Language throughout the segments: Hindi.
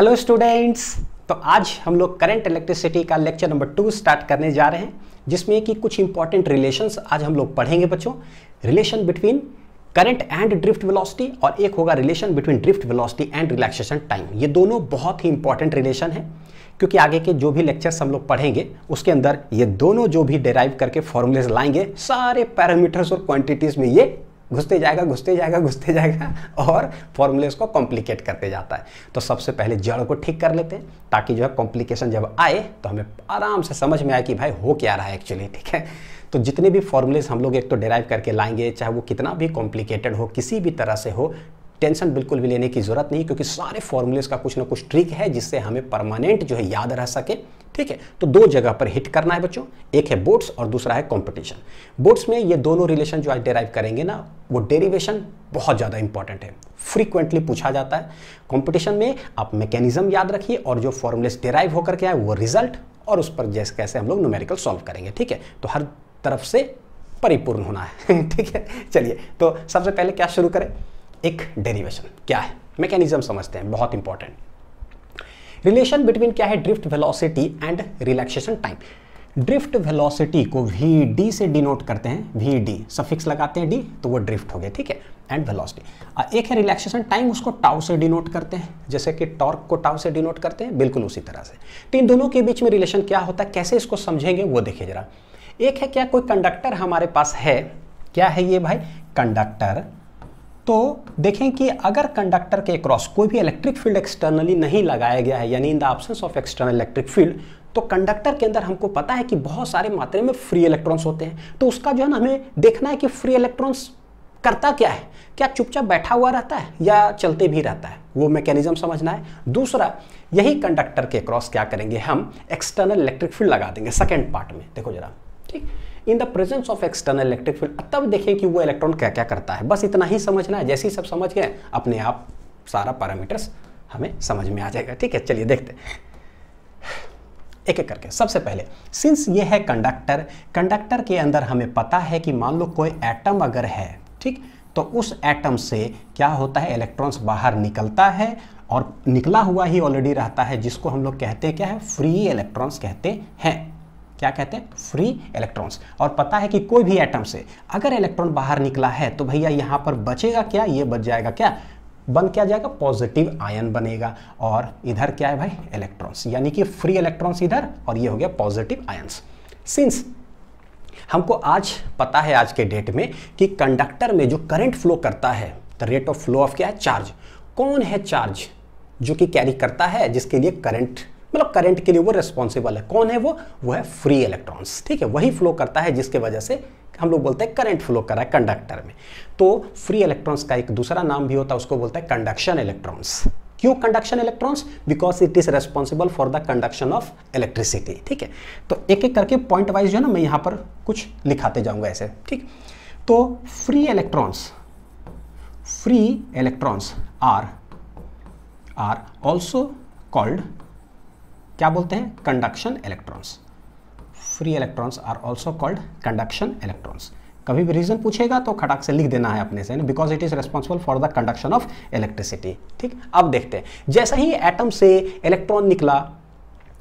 हेलो स्टूडेंट्स तो आज हम लोग करंट इलेक्ट्रिसिटी का लेक्चर नंबर टू स्टार्ट करने जा रहे हैं जिसमें कि कुछ इंपॉर्टेंट रिलेशंस आज हम लोग पढ़ेंगे बच्चों relation between current and drift velocity और एक होगा relation between drift velocity and relaxation time ये दोनों बहुत ही इंपॉर्टेंट रिलेशन है क्योंकि आगे के जो भी लेक्चर्स हम लोग पढ़ेंगे उसके अंदर ये दोनों जो भी डेराइव करके फॉर्मुलेज लाएंगे सारे पैरामीटर्स और क्वांटिटीज़ में ये घुसते जाएगा घुसते जाएगा घुसते जाएगा और फॉर्मूलेस को कॉम्प्लिकेट करते जाता है तो सबसे पहले जड़ को ठीक कर लेते हैं ताकि जो है कॉम्प्लिकेशन जब आए तो हमें आराम से समझ में आए कि भाई हो क्या रहा है एक्चुअली ठीक है तो जितने भी फॉर्मूलेस हम लोग एक तो डिराइव करके लाएंगे चाहे वो कितना भी कॉम्प्लिकेटेड हो किसी भी तरह से हो टेंशन बिल्कुल भी लेने की ज़रूरत नहीं क्योंकि सारे फॉर्मूलेस का कुछ ना कुछ ट्रिक है जिससे हमें परमानेंट जो है याद रह सके ठीक है तो दो जगह पर हिट करना है बच्चों एक है बोट्स और दूसरा है कंपटीशन बोट्स में ये दोनों रिलेशन जो आज डेराइव करेंगे ना वो डेरिवेशन बहुत ज़्यादा इंपॉर्टेंट है फ्रीक्वेंटली पूछा जाता है कंपटीशन में आप मैकेनिज्म याद रखिए और जो फॉर्मुलेस डेराइव होकर के आए वो रिजल्ट और उस पर जैसे कैसे हम लोग न्यूमेरिकल सॉल्व करेंगे ठीक है तो हर तरफ से परिपूर्ण होना है ठीक है चलिए तो सबसे पहले क्या शुरू करें एक डेरिवेशन क्या है मैकेनिज्म समझते हैं बहुत इंपॉर्टेंट रिलेशन बिटवीन क्या है drift velocity and relaxation time drift velocity को वी डी से डिनोट करते हैं वी डी सफिक्स लगाते हैं डी तो वो ड्रिफ्ट हो गया ठीक है एंड वेलोसिटी एक है रिलैक्सेशन टाइम उसको टाउ से डिनोट करते हैं जैसे कि टॉर्क को टाउ से डिनोट करते हैं बिल्कुल उसी तरह से तो इन दोनों के बीच में रिलेशन क्या होता है कैसे इसको समझेंगे वो देखिए जरा एक है क्या कोई कंडक्टर हमारे पास है क्या है ये भाई कंडक्टर तो देखें कि अगर कंडक्टर के क्रॉस कोई भी इलेक्ट्रिक फील्ड एक्सटर्नली नहीं लगाया गया है यानी in the option of external electric field तो कंडक्टर के अंदर हमको पता है कि बहुत सारे मात्रा में फ्री इलेक्ट्रॉन्स होते हैं तो उसका जो है ना हमें देखना है कि फ्री इलेक्ट्रॉन्स करता क्या है क्या चुपचाप बैठा हुआ रहता है या चलते भी रहता है वो मैकेनिज्म समझना है दूसरा यही कंडक्टर के क्रॉस क्या करेंगे हम एक्सटर्नल इलेक्ट्रिक फील्ड लगा देंगे सेकेंड पार्ट में देखो जरा ठीक in the presence of external electric field तब देखें कि वो इलेक्ट्रॉन क्या क्या करता है बस इतना ही समझना है जैसे ही सब समझ गए अपने आप सारा पैरामीटर्स हमें समझ में आ जाएगा ठीक है चलिए देखते हैं एक एक करके सबसे पहले सिंस ये है कंडक्टर कंडक्टर के अंदर हमें पता है कि मान लो कोई एटम अगर है ठीक तो उस एटम से क्या होता है इलेक्ट्रॉन्स बाहर निकलता है और निकला हुआ ही ऑलरेडी रहता है जिसको हम लोग कहते हैं क्या है फ्री इलेक्ट्रॉन्स कहते हैं क्या कहते हैं फ्री इलेक्ट्रॉन्स और पता है कि कोई भी एटम से अगर इलेक्ट्रॉन बाहर निकला है तो भैया यहाँ पर बचेगा क्या ये बच जाएगा क्या बन क्या जाएगा पॉजिटिव आयन बनेगा और इधर क्या है भाई इलेक्ट्रॉन्स यानी कि फ्री इलेक्ट्रॉन्स इधर और ये हो गया पॉजिटिव आयन्स सिंस हमको आज पता है आज के डेट में कि कंडक्टर में जो करंट फ्लो करता है the rate of flow of क्या है चार्ज कौन है चार्ज जो कि कैरी करता है जिसके लिए करंट मतलब करंट के लिए वो रेस्पॉन्सिबल है कौन है वो वो है फ्री इलेक्ट्रॉन्स ठीक है वही फ्लो करता है जिसके वजह से हम लोग बोलते हैं करंट फ्लो कर रहा है कंडक्टर में तो फ्री इलेक्ट्रॉन्स का एक दूसरा नाम भी होता है उसको बोलते हैं कंडक्शन इलेक्ट्रॉन्स क्यों conduction electrons because it is responsible for the conduction of electricity ठीक है तो एक एक करके पॉइंट वाइज जो है ना मैं यहां पर कुछ लिखाते जाऊंगा ऐसे ठीक तो free electrons free electrons are are also called क्या बोलते हैं conduction electrons free electrons are also called conduction electrons कभी भी रीजन पूछेगा तो खटाक से लिख देना है अपने से because it is responsible for the conduction of electricity ठीक अब देखते हैं जैसे ही एटम से इलेक्ट्रॉन निकला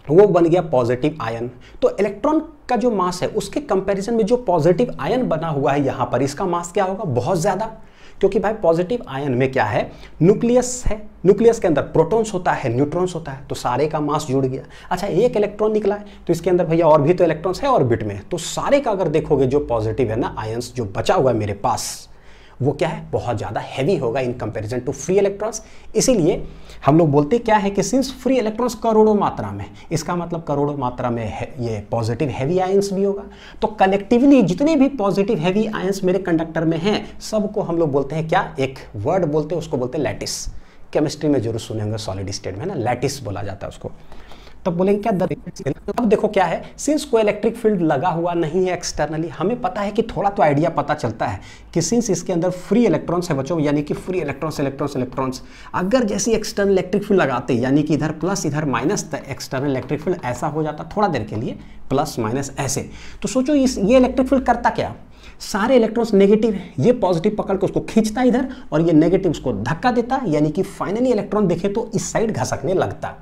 वो बन गया पॉजिटिव आयन तो इलेक्ट्रॉन का जो मास है उसके कंपैरिजन में जो पॉजिटिव आयन बना हुआ है यहां पर इसका मास क्या होगा बहुत ज़्यादा क्योंकि भाई पॉजिटिव आयन में क्या है न्यूक्लियस है न्यूक्लियस के अंदर प्रोटॉन्स होता है न्यूट्रॉन्स होता है तो सारे का मास जुड़ गया अच्छा एक इलेक्ट्रॉन निकला है तो इसके अंदर भैया और भी तो इलेक्ट्रॉन्स है ऑर्बिट में तो सारे का अगर देखोगे जो पॉजिटिव है ना आयन जो बचा हुआ है मेरे पास वो क्या है बहुत ज़्यादा हैवी होगा in comparison to free electrons इसीलिए हम लोग बोलते क्या है कि सिंस फ्री इलेक्ट्रॉन्स करोड़ों मात्रा में इसका मतलब करोड़ों मात्रा में है, ये पॉजिटिव हैवी आयंस भी होगा तो कलेक्टिवली जितने भी पॉजिटिव हैवी आयंस मेरे कंडक्टर में हैं सबको हम लोग बोलते हैं क्या एक वर्ड बोलते हैं उसको बोलते हैं लैटिस केमिस्ट्री में जरूर सुनेंगे सॉलिड स्टेट में ना लैटिस बोला जाता है उसको तब बोलेंगे क्या अब देखो क्या है सिंस कोई इलेक्ट्रिक फील्ड लगा हुआ नहीं है एक्सटर्नली हमें पता है कि थोड़ा तो आइडिया पता चलता है कि सिंस इसके अंदर फ्री इलेक्ट्रॉन्स है बच्चों यानी कि फ्री इलेक्ट्रॉन्स इलेक्ट्रॉन्स इलेक्ट्रॉन्स अगर जैसी एक्सटर्नल इलेक्ट्रिक फील्ड लगाते यानी कि इधर प्लस इधर माइनस एक्सटर्नल इलेक्ट्रिक फील्ड ऐसा हो जाता थोड़ा देर के लिए प्लस माइनस ऐसे तो सोचो इस ये इलेक्ट्रिक फील्ड करता क्या सारे इलेक्ट्रॉन्स नेगेटिव है ये पॉजिटिव पकड़ के उसको खींचता इधर और ये नेगेटिव उसको धक्का देता यानी कि फाइनली इलेक्ट्रॉन देखे तो इस साइड घसकने लगता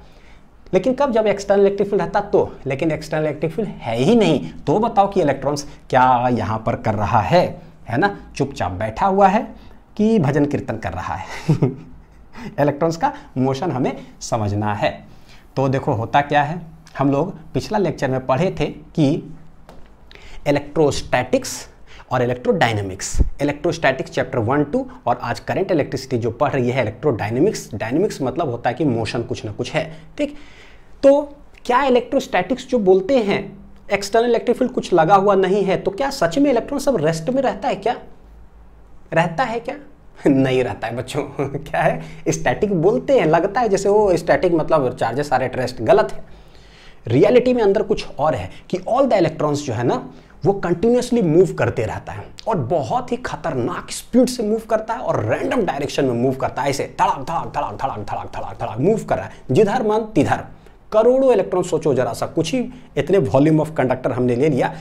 लेकिन कब जब एक्सटर्नल इलेक्ट्रिक फील्ड रहता तो लेकिन एक्सटर्नल इलेक्ट्रिक फील्ड है ही नहीं तो बताओ कि इलेक्ट्रॉन्स क्या यहाँ पर कर रहा है है ना चुपचाप बैठा हुआ है कि भजन कीर्तन कर रहा है इलेक्ट्रॉन्स का मोशन हमें समझना है तो देखो होता क्या है हम लोग पिछला लेक्चर में पढ़े थे कि इलेक्ट्रोस्टैटिक्स और electrodynamics electrostatics chapter one two और आज करेंट इलेक्ट्रिसिटी जो पढ़ रही है इलेक्ट्रोडाइनमिक्स डायनेमिक्स मतलब होता है कि मोशन कुछ ना कुछ है ठीक तो क्या इलेक्ट्रोस्टैटिक्स जो बोलते हैं एक्सटर्नल इलेक्ट्रिक फील्ड कुछ लगा हुआ नहीं है तो क्या सच में इलेक्ट्रॉन सब रेस्ट में रहता है क्या रहता है क्या नहीं रहता है बच्चों क्या है स्टैटिक बोलते हैं लगता है जैसे वो स्टैटिक मतलब चार्जेस आर एट रेस्ट गलत है रियलिटी में अंदर कुछ और है कि ऑल द इलेक्ट्रॉन्स जो है ना वो कंटिन्यूसली मूव करते रहता है और बहुत ही खतरनाक स्पीड से मूव करता है और रैंडम डायरेक्शन में मूव करता है ऐसे धड़ाक धड़ाक धड़ाक धड़ाक धड़ाक धड़ाक धड़ाक मूव कर रहा है जिधर मन तिधर करोड़ों इलेक्ट्रॉन सोचो जरा सा कुछ ही इतने वॉल्यूम ऑफ कंडक्टर हमने ले लिया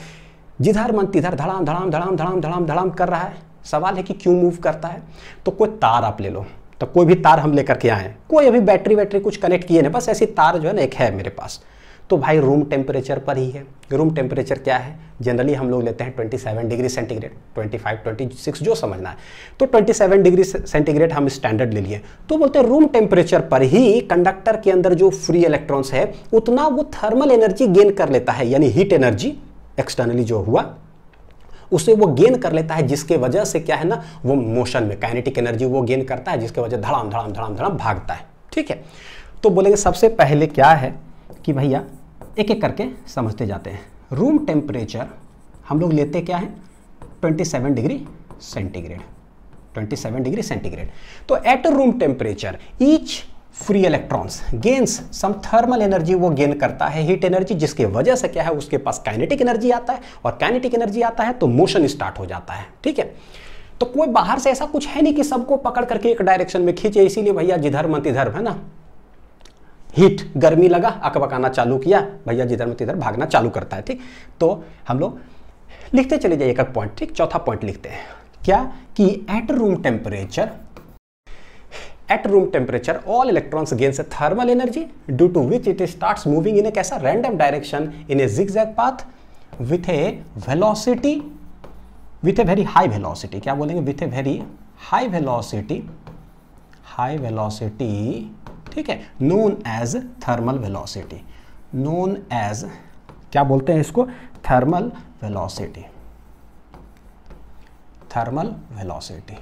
जिधर मन तिधर धड़ाम धड़ाम धड़ाम धड़ाम धड़ाम धड़ाम कर रहा है सवाल है कि क्यों मूव करता है तो कोई तार आप ले लो तो कोई भी तार हम लेकर के आए कोई अभी बैटरी वैटरी कुछ कनेक्ट किए ना बस ऐसी तार जो है ना एक है मेरे पास तो भाई रूम टेम्परेचर पर ही है रूम टेम्परेचर क्या है जनरली हम लोग लेते हैं 27 डिग्री सेंटीग्रेड 25, 26 जो समझना है तो 27 डिग्री सेंटीग्रेड हम स्टैंडर्ड ले लिए तो बोलते हैं रूम टेम्परेचर पर ही कंडक्टर के अंदर जो फ्री इलेक्ट्रॉन्स है उतना वो थर्मल एनर्जी गेन कर लेता है यानी हीट एनर्जी एक्सटर्नली जो हुआ उसे वो गेन कर लेता है जिसके वजह से क्या है ना वो मोशन में काइनेटिक एनर्जी वो गेन करता है जिसके वजह धड़ाम धड़ाम धड़ाम धड़ाम भागता है ठीक है तो बोलेंगे सबसे पहले क्या है कि भैया एक एक करके समझते जाते हैं रूम टेम्परेचर हम लोग लेते क्या है 27 डिग्री सेंटीग्रेड 27 डिग्री सेंटीग्रेड तो at room temperature each free electrons gains some thermal energy वो गेन करता है हीट एनर्जी जिसके वजह से क्या है उसके पास काइनेटिक एनर्जी आता है और काइनेटिक एनर्जी आता है तो मोशन स्टार्ट हो जाता है ठीक है तो कोई बाहर से ऐसा कुछ है नहीं कि सबको पकड़ करके एक डायरेक्शन में खींचे इसीलिए भैया जिधर मत इधर है ना हीट गर्मी लगा अकबकाना चालू किया भैया जिधर में तिधर भागना चालू करता है ठीक तो हम लोग लिखते चले जाइए एक एक पॉइंट ठीक चौथा पॉइंट लिखते हैं क्या कि at room temperature at room temperature all electrons gains thermal energy due to which it start moving in a कैसा random direction in a zig path with a velocity with a very high velocity क्या बोलेंगे with a very high velocity high velocity ठीक है known as thermal velocity known as क्या बोलते हैं इसको thermal velocity thermal velocity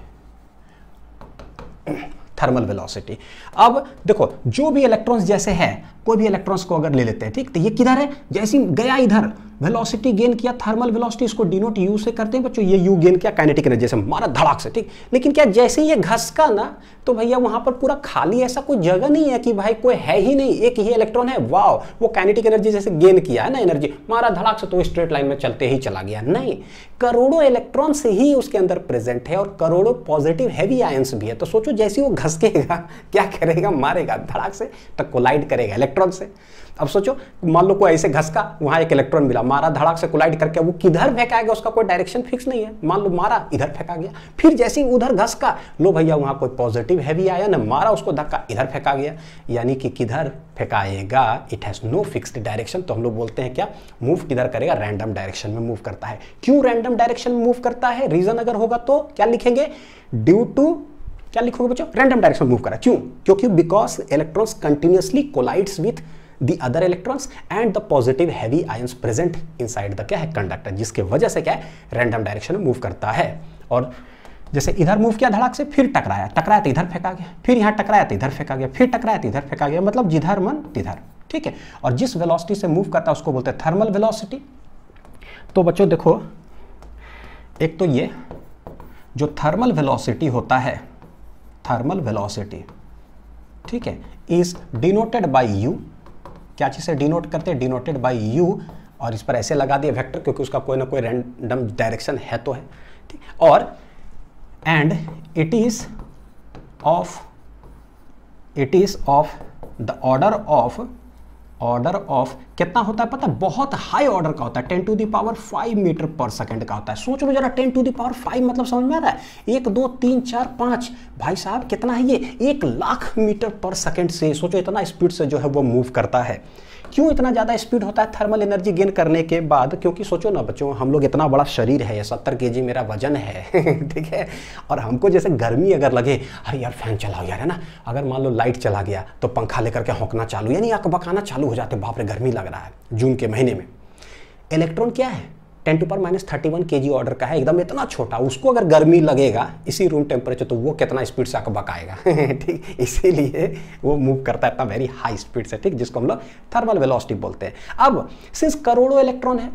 thermal velocity अब देखो जो भी इलेक्ट्रॉन्स जैसे हैं कोई भी इलेक्ट्रॉन्स को अगर ले लेते हैं ठीक तो ये किधर है जैसे गया इधर वेलोसिटी गेन किया थर्मल वेलोसिटी इसको डिनोट यू से करते हैं बच्चों ये यू गेन किया काइनेटिक एनर्जी से मारा धड़ाक से ठीक लेकिन क्या जैसे ही ये घसका ना तो भैया वहां पर पूरा खाली ऐसा कोई जगह नहीं है कि भाई कोई है ही नहीं एक ही इलेक्ट्रॉन है वाओ वो काइनेटिक एनर्जी जैसे गेन किया है ना एनर्जी मारा धड़ाक से तो स्ट्रेट लाइन में चलते ही चला गया नहीं करोड़ों इलेक्ट्रॉन से ही उसके अंदर प्रेजेंट है और करोड़ों पॉजिटिव हैवी आयंस भी है तो सोचो जैसे वो घसकेगा क्या करेगा मारेगा धड़ाक से तो कोलाइड करेगा इलेक्ट्रॉन से अब सोचो मान लो कोई ऐसे घसका वहां एक इलेक्ट्रॉन मिला मारा धड़ाक से कोलाइड करके वो किधर फेंकाएगा उसका कोई डायरेक्शन फिक्स नहीं है मान लो मारा इधर फेंका गया फिर जैसे ही उधर घसका लो भैया वहां कोई पॉजिटिव हैवी आया ना मारा उसको धक्का इधर फेंका गया यानी कि किधर फेंकाएगा it has no fixed direction तो हम लोग बोलते हैं क्या मूव किधर करेगा रैंडम डायरेक्शन में मूव करता है क्यों रैंडम डायरेक्शन में मूव करता है रीज़न अगर होगा तो क्या लिखेंगे ड्यू टू क्या लिखोगे बच्चों रैंडम डायरेक्शन मूव करा क्यों क्योंकि because electrons continuously collides with the other electrons and the positive heavy ions present inside the क्या है कंडक्टर जिसके वजह से क्या है रैंडम डायरेक्शन में मूव करता है और जैसे इधर मूव किया धड़ाक से फिर टकराया टकराया तो इधर फेंका गया फिर यहाँ टकराया तो इधर फेंका गया फिर टकराया तो इधर फेंका गया मतलब जिधर मन तिधर ठीक है और जिस वेलोसिटी से मूव करता है उसको बोलते हैं थर्मल वेलोसिटी तो बच्चों देखो एक तो ये जो थर्मल वेलोसिटी होता है थर्मल वेलोसिटी ठीक है इज डिनोटेड बाय यू क्या चीज़ से डिनोट करते हैं डिनोटेड बाई यू और इस पर ऐसे लगा दिए वेक्टर क्योंकि उसका कोई ना कोई रैंडम डायरेक्शन है तो है ठीक और and it is of it is of the order of order of कितना होता है पता है बहुत हाई ऑर्डर का होता है ten to the power five metre per second का होता है सोच लो जरा टेन टू दावर फाइव मतलब समझ में आ रहा है एक दो तीन चार पांच भाई साहब कितना है ये एक लाख मीटर पर सेकंड से सोचो इतना स्पीड से जो है वो मूव करता है क्यों इतना ज़्यादा स्पीड होता है थर्मल एनर्जी गेन करने के बाद क्योंकि सोचो ना बच्चों हम लोग इतना बड़ा शरीर है सत्तर के मेरा वजन है ठीक है और हमको जैसे गर्मी अगर लगे अरे यार फैन चलाओ यार है ना अगर मान लो लाइट चला गया तो पंखा लेकर के होंकना चालू यानी आँख बकाना चालू हो जाते बाप रे गर्मी लग रहा है जून के महीने में इलेक्ट्रॉन क्या है टेन टू पर minus thirty one K G order का है एकदम इतना छोटा उसको अगर गर्मी लगेगा इसी रूम टेम्परेचर तो वो कितना स्पीड से आकर बकाएगा ठीक इसीलिए वो मूव करता है इतना वेरी हाई स्पीड से ठीक जिसको हम लोग थर्मल वेलोसिटी बोलते हैं अब सिंस करोड़ों इलेक्ट्रॉन है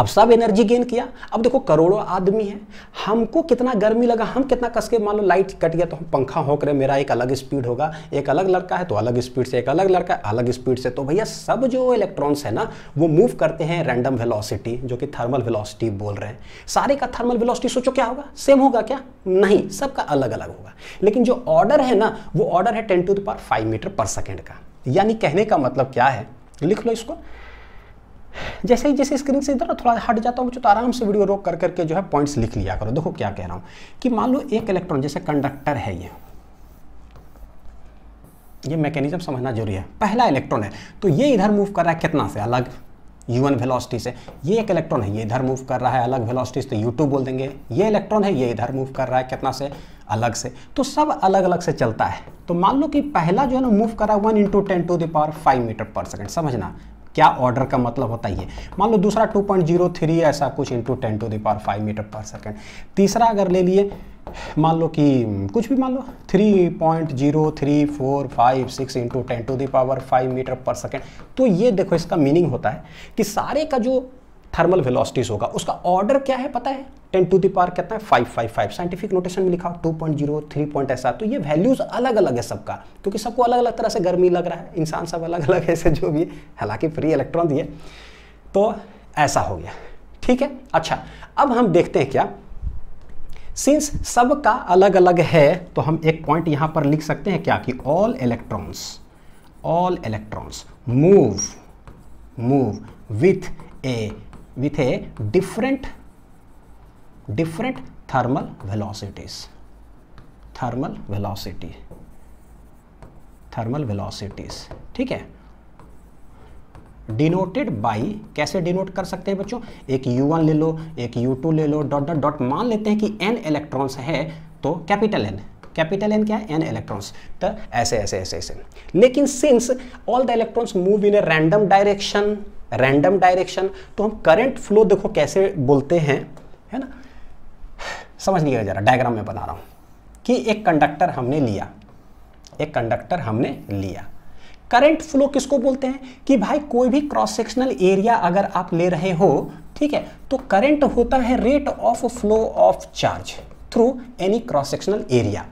अब सब एनर्जी गेन किया अब देखो करोड़ों आदमी हैं हमको कितना गर्मी लगा हम कितना कस के मान लो लाइट कट गया तो हम पंखा होकर मेरा एक अलग स्पीड होगा एक अलग लड़का है तो अलग स्पीड से एक अलग लड़का है अलग स्पीड से तो भैया सब जो इलेक्ट्रॉन्स है ना वो मूव करते हैं रैंडम वेलोसिटी जो कि थर्मल वेलोसिटी बोल रहे हैं सारे का थर्मल वेलोसिटी सोचो क्या होगा सेम होगा क्या नहीं सबका अलग अलग होगा लेकिन जो ऑर्डर है ना वो ऑर्डर है ten to the power five metre per second का यानी कहने का मतलब क्या है लिख लो इसको जैसे ही जैसे स्क्रीन से इधर थोड़ा हट जाता हूँ तो आराम से वीडियो रोक कर करके जो है पॉइंट्स लिख लिया करो देखो क्या कह रहा हूँ कि मान लो एक इलेक्ट्रॉन जैसे कंडक्टर है ये ये मैकेनिज्म समझना जरूरी है पहला इलेक्ट्रॉन है तो ये इधर मूव कर रहा है कितना से अलग यू वन वेलोसिटी से ये एक इलेक्ट्रॉन है ये इधर मूव कर रहा है अलग वेलोसिटी से तो यू टू बोल देंगे ये इलेक्ट्रॉन है ये इधर मूव कर रहा है कितना से अलग से तो सब अलग अलग से चलता है तो मान लो कि पहला जो है ना मूव कर रहा है one into ten to power five metre per second समझना क्या ऑर्डर का मतलब होता है ये मान लो दूसरा 2.03 ऐसा कुछ into ten to the power five metre per second तीसरा अगर ले लिए मान लो कि कुछ भी मान लो three point zero three four five six into ten to the power five metre per second तो ये देखो इसका मीनिंग होता है कि सारे का जो थर्मल वेलोसिटीज होगा उसका ऑर्डर क्या है पता है 10 टू दी पार कहता है 555 साइंटिफिक नोटेशन में लिखा two point zero three point ऐसा तो ये वैल्यूज अलग अलग है सबका क्योंकि सबको अलग अलग तरह से गर्मी लग रहा है इंसान सब अलग अलग ऐसे जो भी हालांकि फ्री इलेक्ट्रॉन दिए तो ऐसा हो गया ठीक है अच्छा अब हम देखते हैं क्या सिंस सब का अलग अलग है तो हम एक पॉइंट यहां पर लिख सकते हैं क्या कि all electrons all electrons move move with a with a different different thermal velocities thermal velocity thermal velocities ठीक है डिनोटेड बाई कैसे डिनोट कर सकते हैं बच्चों एक U1 ले लो एक U2 ले लो डॉट डॉट डॉट मान लेते हैं कि n इलेक्ट्रॉन्स है तो कैपिटल n कैपिटल एन क्या है एन इलेक्ट्रॉन्स तो ऐसे ऐसे ऐसे ऐसे लेकिन since all the electrons move in a random direction random direction तो हम करंट फ्लो देखो कैसे बोलते हैं है ना समझ जा रहा डायग्राम में बना रहा हूं कि एक कंडक्टर हमने लिया एक कंडक्टर हमने लिया करंट फ्लो किसको बोलते हैं कि भाई कोई भी क्रॉस सेक्शनल एरिया अगर आप ले रहे हो ठीक है तो करंट होता है rate of flow of charge through any cross sectional area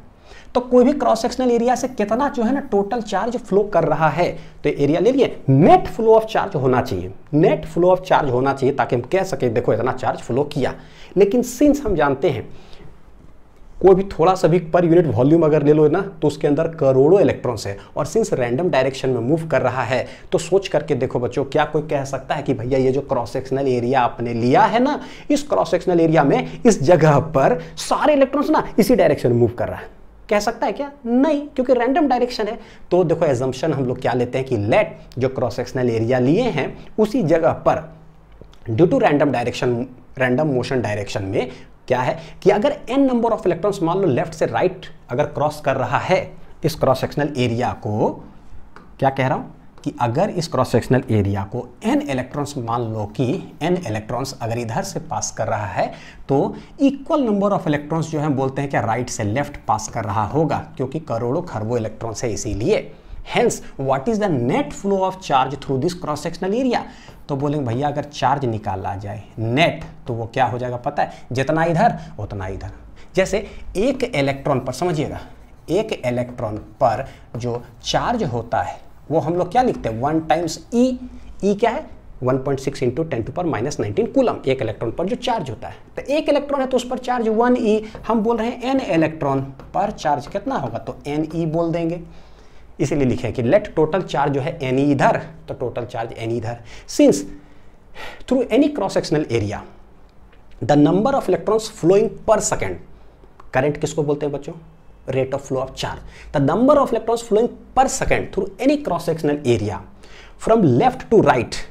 तो कोई भी क्रॉस सेक्शनल एरिया से कितना जो है ना टोटल चार्ज फ्लो कर रहा है तो एरिया ले लिए नेट फ्लो ऑफ चार्ज होना चाहिए नेट फ्लो ऑफ चार्ज होना चाहिए ताकि हम कह सकें देखो इतना चार्ज फ्लो किया लेकिन सिंस हम जानते हैं कोई भी थोड़ा सा भी पर यूनिट वॉल्यूम अगर ले लो ना तो उसके अंदर करोड़ों इलेक्ट्रॉन्स है और सिंस रैंडम डायरेक्शन में मूव कर रहा है तो सोच करके देखो बच्चों क्या कोई कह सकता है कि भैया ये जो क्रॉस सेक्शनल एरिया आपने लिया है ना इस क्रॉस सेक्शनल एरिया में इस जगह पर सारे इलेक्ट्रॉन्स ना इसी डायरेक्शन में मूव कर रहा है कह सकता है क्या नहीं क्योंकि रैंडम डायरेक्शन है तो देखो एजम्पन हम लोग क्या लेते हैं कि लेट जो क्रॉस सेक्शनल एरिया लिए हैं उसी जगह पर due to random direction random motion direction में क्या है कि अगर एन नंबर ऑफ इलेक्ट्रॉन मान लो लेफ्ट से राइट right अगर क्रॉस कर रहा है इस क्रॉस सेक्शनल एरिया को क्या कह रहा हूं कि अगर इस क्रॉस सेक्शनल एरिया को एन इलेक्ट्रॉन्स मान लो कि एन इलेक्ट्रॉन्स अगर इधर से पास कर रहा है तो इक्वल नंबर ऑफ इलेक्ट्रॉन्स जो है बोलते हैं कि राइट से लेफ्ट पास कर रहा होगा क्योंकि करोड़ों खरबों इलेक्ट्रॉन्स है इसीलिए hence what is the net flow of charge through this cross sectional area तो बोलेंगे भैया अगर चार्ज निकाला जाए नेट तो वो क्या हो जाएगा पता है जितना इधर उतना इधर जैसे एक इलेक्ट्रॉन पर समझिएगा एक इलेक्ट्रॉन पर जो चार्ज होता है वो हम लोग क्या लिखते हैं वन टाइम्स ई ई क्या है 1.6 point six into ten to पर माइनस नाइनटीन कुलम एक इलेक्ट्रॉन पर जो चार्ज होता है तो एक इलेक्ट्रॉन है तो उस पर चार्ज वन ई हम बोल रहे हैं एन इलेक्ट्रॉन पर चार्ज कितना होगा तो एन ई e बोल देंगे इसीलिए लिखे कि लेट टोटल चार्ज जो है एन ई e इधर तो टोटल चार्ज एन इधर since through any cross sectional area the number of electrons flowing per second current किसको बोलते हैं बच्चों rate of flow of charge. The number of electrons flowing per second through any cross-sectional area from left to right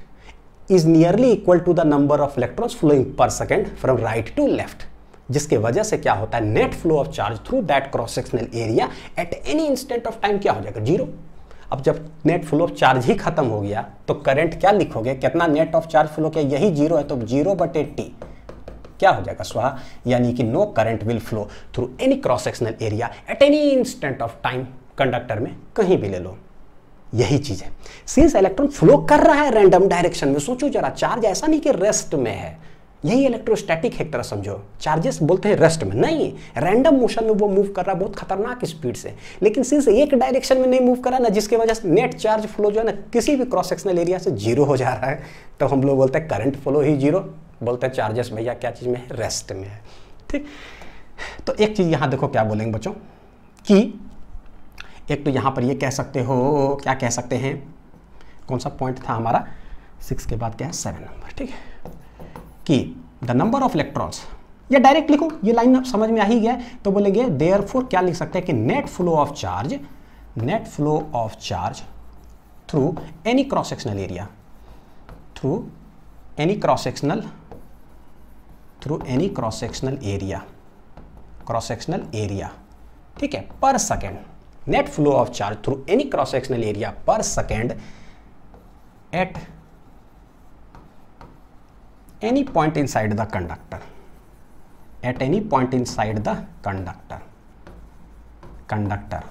is nearly equal to the number of electrons flowing per second from right to left. जिसके वजह से क्या होता है net flow of charge through that cross sectional area at any instant of time क्या हो जाएगा जीरो अब जब नेट फ्लो ऑफ चार्ज ही खत्म हो गया तो करंट क्या लिखोगे कितना नेट ऑफ चार्ज फ्लो किया यही जीरो है तो जीरो बटे टी क्या हो जाएगा स्वाहा यानी कि no current will flow through any cross sectional area at any instant of time conductor में कहीं भी ले लो यही चीज है सिंस इलेक्ट्रॉन फ्लो कर रहा है रैंडम डायरेक्शन में सोचो जरा चार्ज ऐसा नहीं कि रेस्ट में है यही इलेक्ट्रोस्टैटिक है एक तरह समझो चार्जेस बोलते हैं रेस्ट में नहीं रैंडम मोशन में वो मूव कर रहा है बहुत खतरनाक स्पीड से लेकिन सिंस एक डायरेक्शन में नहीं मूव कर रहा ना जिसके वजह से नेट चार्ज फ्लो जो है ना किसी भी क्रॉस सेक्शनल एरिया से जीरो हो जा रहा है तो हम लोग बोलते हैं करंट फ्लो ही जीरो बोलते हैं चार्जेस भैया क्या चीज़ में है रेस्ट में है ठीक तो एक चीज़ यहाँ देखो क्या बोलेंगे बच्चों कि एक तो यहाँ पर ये कह सकते हो क्या कह सकते हैं कौन सा पॉइंट था हमारा सिक्स के बाद क्या है सेवन नंबर ठीक है कि द नंबर ऑफ इलेक्ट्रॉन्स या डायरेक्ट लिखो ये लाइन समझ में आ ही गया तो बोलेंगे देयर फोर क्या लिख सकते हैं कि net flow of charge net flow of charge through any cross sectional area through any cross sectional through any cross sectional area cross sectional area ठीक है per second net flow of charge through any cross sectional area per second at any point inside the conductor at any point inside the conductor conductor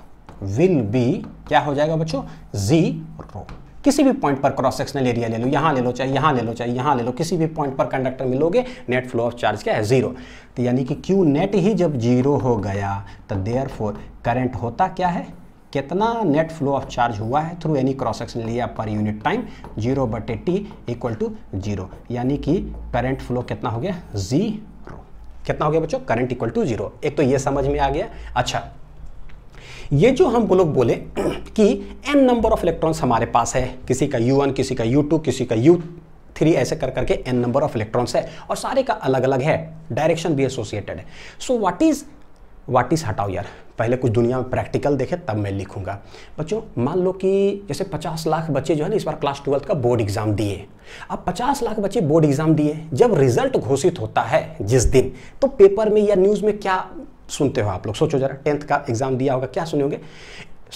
will be क्या हो जाएगा बच्चों रो किसी भी पॉइंट पर क्रॉस सेक्शनल एरिया ले लो यहाँ ले लो चाहे यहाँ ले लो चाहे यहाँ ले लो किसी भी पॉइंट पर कंडक्टर मिलोगे नेट फ्लो ऑफ चार्ज क्या है जीरो तो यानी कि क्यू नेट ही जब जीरो हो गया तो देयर फोर करेंट होता क्या है कितना नेट फ्लो ऑफ चार्ज हुआ है थ्रू एनी क्रॉस सेक्शन लिया पर यूनिट टाइम जीरो बटे टी इक्वल टू जीरो यानी कि करंट फ्लो कितना हो गया जीरो कितना हो गया बच्चों करंट इक्वल टू जीरो एक तो ये समझ में आ गया अच्छा ये जो हम लोग बोले कि एन नंबर ऑफ इलेक्ट्रॉन्स हमारे पास है किसी का यू वन किसी का यू टू किसी का यू थ्री ऐसे कर करके एन नंबर ऑफ इलेक्ट्रॉन्स है और सारे का अलग अलग है डायरेक्शन भी एसोसिएटेड है so what is what is हटाओ यार पहले कुछ दुनिया में प्रैक्टिकल देखे तब मैं लिखूंगा बच्चों मान लो कि जैसे 50 लाख बच्चे जो है ना इस बार क्लास ट्वेल्थ का बोर्ड एग्जाम दिए अब 50 लाख बच्चे बोर्ड एग्जाम दिए जब रिजल्ट घोषित होता है जिस दिन तो पेपर में या न्यूज़ में क्या सुनते हो आप लोग सोचो जरा टेंथ का एग्ज़ाम दिया होगा क्या सुने होंगे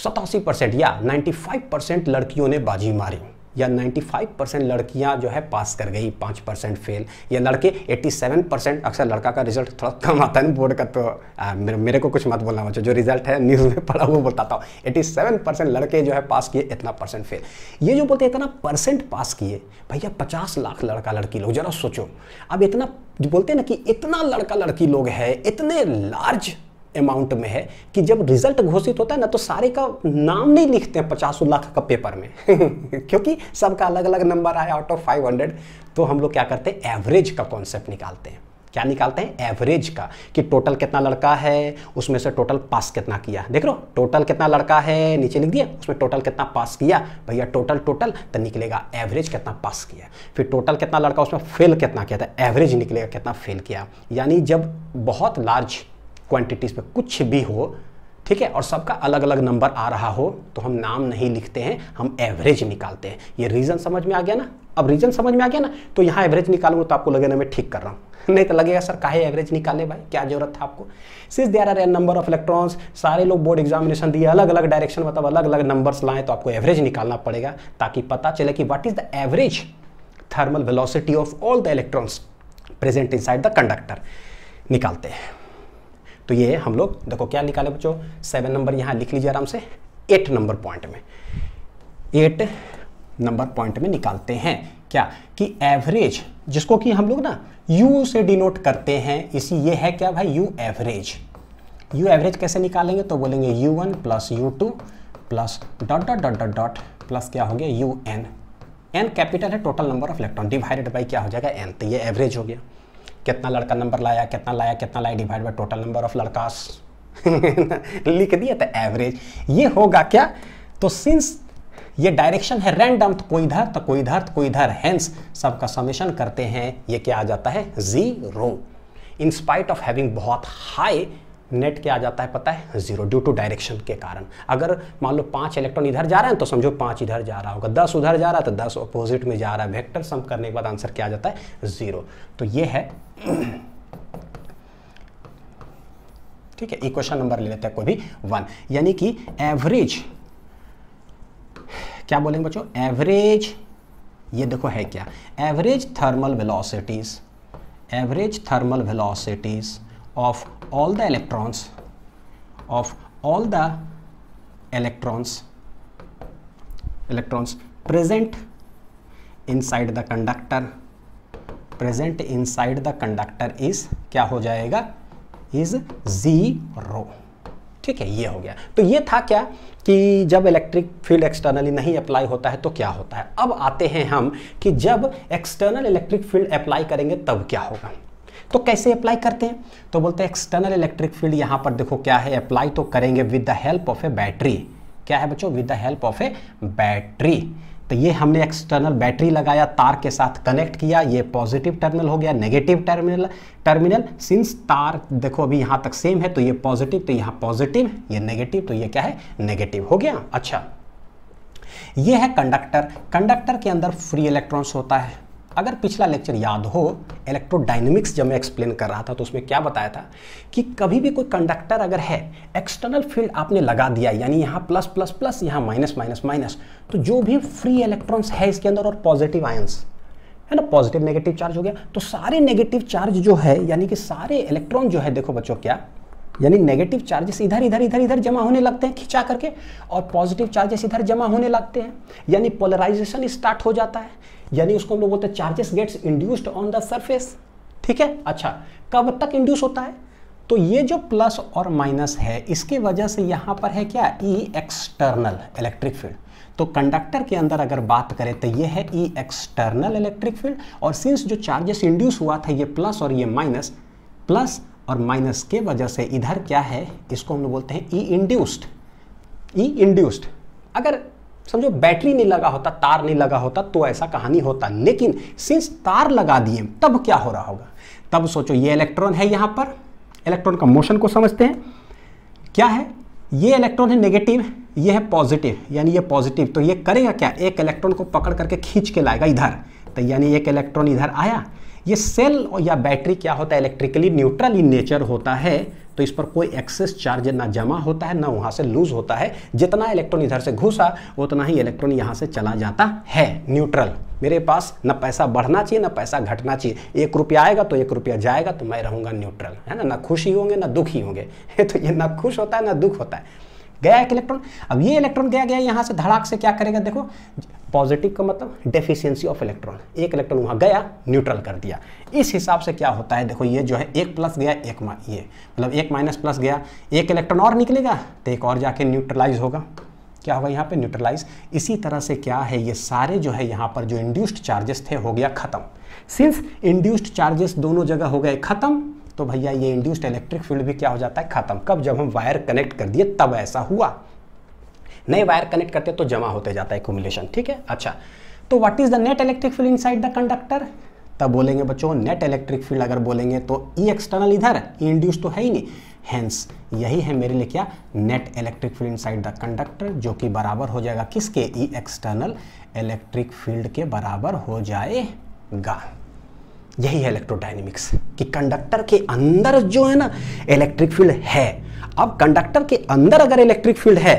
सतासी परसेंट या 95 परसेंट लड़कियों ने बाजी मारी या 95 परसेंट लड़कियाँ जो है पास कर गई पाँच परसेंट फेल या लड़के 87 परसेंट अक्सर लड़का का रिजल्ट थोड़ा कम आता है ना बोर्ड का तो आ, मेरे, मेरे को कुछ मत बोलना बच्चों जो रिजल्ट है न्यूज़ में पढ़ा वो बताता हूँ सेवन परसेंट लड़के जो है पास किए इतना परसेंट फेल ये जो बोलते हैं इतना परसेंट पास किए भैया पचास लाख लड़का लड़की लोग जरा सोचो अब इतना जो बोलते हैं ना कि इतना लड़का लड़की लोग है इतने लार्ज अमाउंट में है कि जब रिजल्ट घोषित होता है ना तो सारे का नाम नहीं लिखते हैं पचासों लाख का पेपर में क्योंकि सबका अलग अलग नंबर आया आउट ऑफ फाइव हंड्रेड तो हम लोग क्या करते हैं एवरेज का कॉन्सेप्ट निकालते हैं क्या निकालते हैं एवरेज का कि टोटल कितना लड़का है उसमें से टोटल पास कितना किया देख लो टोटल कितना लड़का है नीचे लिख दिया उसमें टोटल कितना पास किया भैया टोटल टोटल तो निकलेगा एवरेज कितना पास किया फिर टोटल कितना लड़का उसमें फेल कितना किया था एवरेज निकलेगा कितना फेल किया यानी जब बहुत लार्ज क्वांटिटीज़ पे कुछ भी हो ठीक है और सबका अलग अलग नंबर आ रहा हो तो हम नाम नहीं लिखते हैं हम एवरेज निकालते हैं ये रीज़न समझ में आ गया ना अब रीज़न समझ में आ गया ना तो यहाँ एवरेज निकालूंगा तो आपको लगेगा मैं ठीक कर रहा हूँ नहीं तो लगेगा सर काहे एवरेज निकाले भाई क्या जरूरत था आपको सिर्फ they are n number of electrons सारे लोग बोर्ड एग्जामिनेशन दिए अलग अलग डायरेक्शन मतलब अलग अलग नंबर्स लाए तो आपको एवरेज निकालना पड़ेगा ताकि पता चले कि what is the average thermal velocity of all the electrons present in the conductor निकालते हैं तो ये हम लोग देखो क्या निकाले बच्चों सेवन नंबर यहाँ लिख लीजिए आराम से एट नंबर पॉइंट में एट नंबर पॉइंट में निकालते हैं क्या कि एवरेज जिसको कि हम लोग ना यू से डिनोट करते हैं इसी ये है क्या भाई यू एवरेज यू एवरेज कैसे निकालेंगे तो बोलेंगे u one plus u two plus dot dot dot dot dot plus क्या हो गया यू एन एन कैपिटल है total number of electron divided by क्या हो जाएगा एन तो ये एवरेज हो गया कितना लड़का नंबर लाया कितना लाया कितना लाया divide by total number of लड़का लिख दिया था एवरेज ये होगा क्या तो सिंस ये डायरेक्शन है रैंडम तो कोई इधर तो कोई इधर तो कोई इधर हैंस सबका समेशन करते हैं ये क्या आ जाता है zero in spite of having बहुत हाई नेट क्या आ जाता है पता है जीरो ड्यू टू डायरेक्शन के कारण अगर मान लो पांच इलेक्ट्रॉन इधर जा रहे हैं तो समझो पांच इधर जा रहा होगा दस उधर जा रहा है तो दस अपोजिट में जा रहा है वेक्टर सम करने के बाद आंसर क्या आ जाता है जीरो तो ये है ठीक है इक्वेशन नंबर ले लेते हैं कोई भी वन यानी कि एवरेज क्या बोलेंगे बच्चों एवरेज ये देखो है क्या average thermal velocities average thermal velocities of all the electrons of all the electrons electrons present inside the conductor present inside the conductor is क्या हो जाएगा इज zero ठीक है ये हो गया तो ये था क्या कि जब इलेक्ट्रिक फील्ड एक्सटर्नली नहीं अप्लाई होता है तो क्या होता है अब आते हैं हम कि जब एक्सटर्नल इलेक्ट्रिक फील्ड अप्लाई करेंगे तब क्या होगा तो कैसे अप्लाई करते हैं तो बोलते हैं एक्सटर्नल इलेक्ट्रिक फील्ड यहाँ पर देखो क्या है अप्लाई तो करेंगे with the help of a battery क्या है बच्चों with the help of a battery तो ये हमने एक्सटर्नल बैटरी लगाया तार के साथ कनेक्ट किया ये पॉजिटिव टर्मिनल हो गया नेगेटिव टर्मिनल टर्मिनल सिंस तार देखो अभी यहाँ तक सेम है तो ये पॉजिटिव तो यहाँ पॉजिटिव ये नेगेटिव तो ये क्या है नेगेटिव हो गया अच्छा ये है कंडक्टर कंडक्टर के अंदर फ्री इलेक्ट्रॉन्स होता है अगर पिछला लेक्चर याद हो इलेक्ट्रोडाइनमिक्स जब मैं एक्सप्लेन कर रहा था तो उसमें क्या बताया था कि कभी भी कोई कंडक्टर अगर है एक्सटर्नल फील्ड आपने लगा दिया यानी यहाँ प्लस प्लस प्लस यहाँ माइनस माइनस माइनस तो जो भी फ्री इलेक्ट्रॉन्स है इसके अंदर और पॉजिटिव आयंस है ना पॉजिटिव नेगेटिव चार्ज हो गया तो सारे नेगेटिव चार्ज जो है यानी कि सारे इलेक्ट्रॉन जो है देखो बच्चों क्या यानी नेगेटिव चार्जेस इधर इधर इधर इधर जमा होने लगते हैं खिंचा करके और पॉजिटिव चार्जेस इधर जमा होने लगते हैं यानी पोलराइजेशन स्टार्ट हो जाता है यानी उसको हम लोग बोलते हैं charges gets induced on the surface ठीक है अच्छा कब तक इंड्यूस होता है तो ये जो प्लस और माइनस है इसके वजह से यहाँ पर है क्या ई एक्सटर्नल इलेक्ट्रिक फील्ड तो कंडक्टर के अंदर अगर बात करें तो ये है ई एक्सटर्नल इलेक्ट्रिक फील्ड और सिंस जो चार्जेस इंड्यूस हुआ था ये प्लस और ये माइनस प्लस और माइनस के वजह से इधर क्या है इसको हम लोग बोलते हैं ई इंड्यूस्ड ई इंड्यूस्ड अगर समझो बैटरी नहीं लगा होता तार नहीं लगा होता तो ऐसा कहानी होता लेकिन सिंस तार लगा दिए तब क्या हो रहा होगा तब सोचो ये इलेक्ट्रॉन है यहां पर इलेक्ट्रॉन का मोशन को समझते हैं क्या है ये इलेक्ट्रॉन है नेगेटिव ये है पॉजिटिव यानी ये पॉजिटिव तो ये करेगा क्या एक इलेक्ट्रॉन को पकड़ करके खींच के लाएगा इधर तो यानी एक इलेक्ट्रॉन इधर आया ये सेल या बैटरी क्या होता है इलेक्ट्रिकली न्यूट्रल इन नेचर होता है तो इस पर कोई एक्सेस चार्ज ना जमा होता है ना वहाँ से लूज होता है जितना इलेक्ट्रॉन इधर से घुसा उतना ही इलेक्ट्रॉन यहाँ से चला जाता है न्यूट्रल मेरे पास ना पैसा बढ़ना चाहिए ना पैसा घटना चाहिए एक रुपया आएगा तो एक रुपया जाएगा तो मैं रहूँगा न्यूट्रल है ना ना खुशी होंगे ना दुखी होंगे तो ये ना खुश होता है ना दुख होता है गया एक इलेक्ट्रॉन अब ये इलेक्ट्रॉन गया गया यहाँ से धड़ाक से क्या करेगा देखो पॉजिटिव का मतलब डेफिशिएंसी ऑफ इलेक्ट्रॉन एक इलेक्ट्रॉन वहाँ गया न्यूट्रल कर दिया इस हिसाब से क्या होता है देखो ये जो है एक प्लस गया एक ये मतलब एक माइनस प्लस गया एक इलेक्ट्रॉन और निकलेगा तो एक और जाके न्यूट्रलाइज होगा क्या होगा यहाँ पे न्यूट्रलाइज इसी तरह से क्या है ये सारे जो है यहाँ पर जो इंड्यूस्ड चार्जेस थे हो गया खत्म सिंस इंड्यूस्ड चार्जेस दोनों जगह हो गए खत्म तो भैया ये इंड्यूस्ड इलेक्ट्रिक फील्ड भी क्या हो जाता है ख़त्म कब जब हम वायर कनेक्ट कर दिए तब ऐसा हुआ नए वायर कनेक्ट करते तो जमा होते जाता है एकुमुलेशन ठीक है अच्छा तो what is the net electric field inside the conductor तब बोलेंगे बच्चों नेट इलेक्ट्रिक फील्ड अगर बोलेंगे तो ई e एक्सटर्नल इधर ई e इंड्यूस तो है ही नहीं हैंस यही है मेरे लिए क्या net electric field inside the conductor जो कि बराबर हो जाएगा किसके ई एक्सटर्नल इलेक्ट्रिक फील्ड के बराबर हो जाएगा यही है इलेक्ट्रोडाइनमिक्स कि कंडक्टर के अंदर जो है ना इलेक्ट्रिक फील्ड है अब कंडक्टर के अंदर अगर इलेक्ट्रिक फील्ड है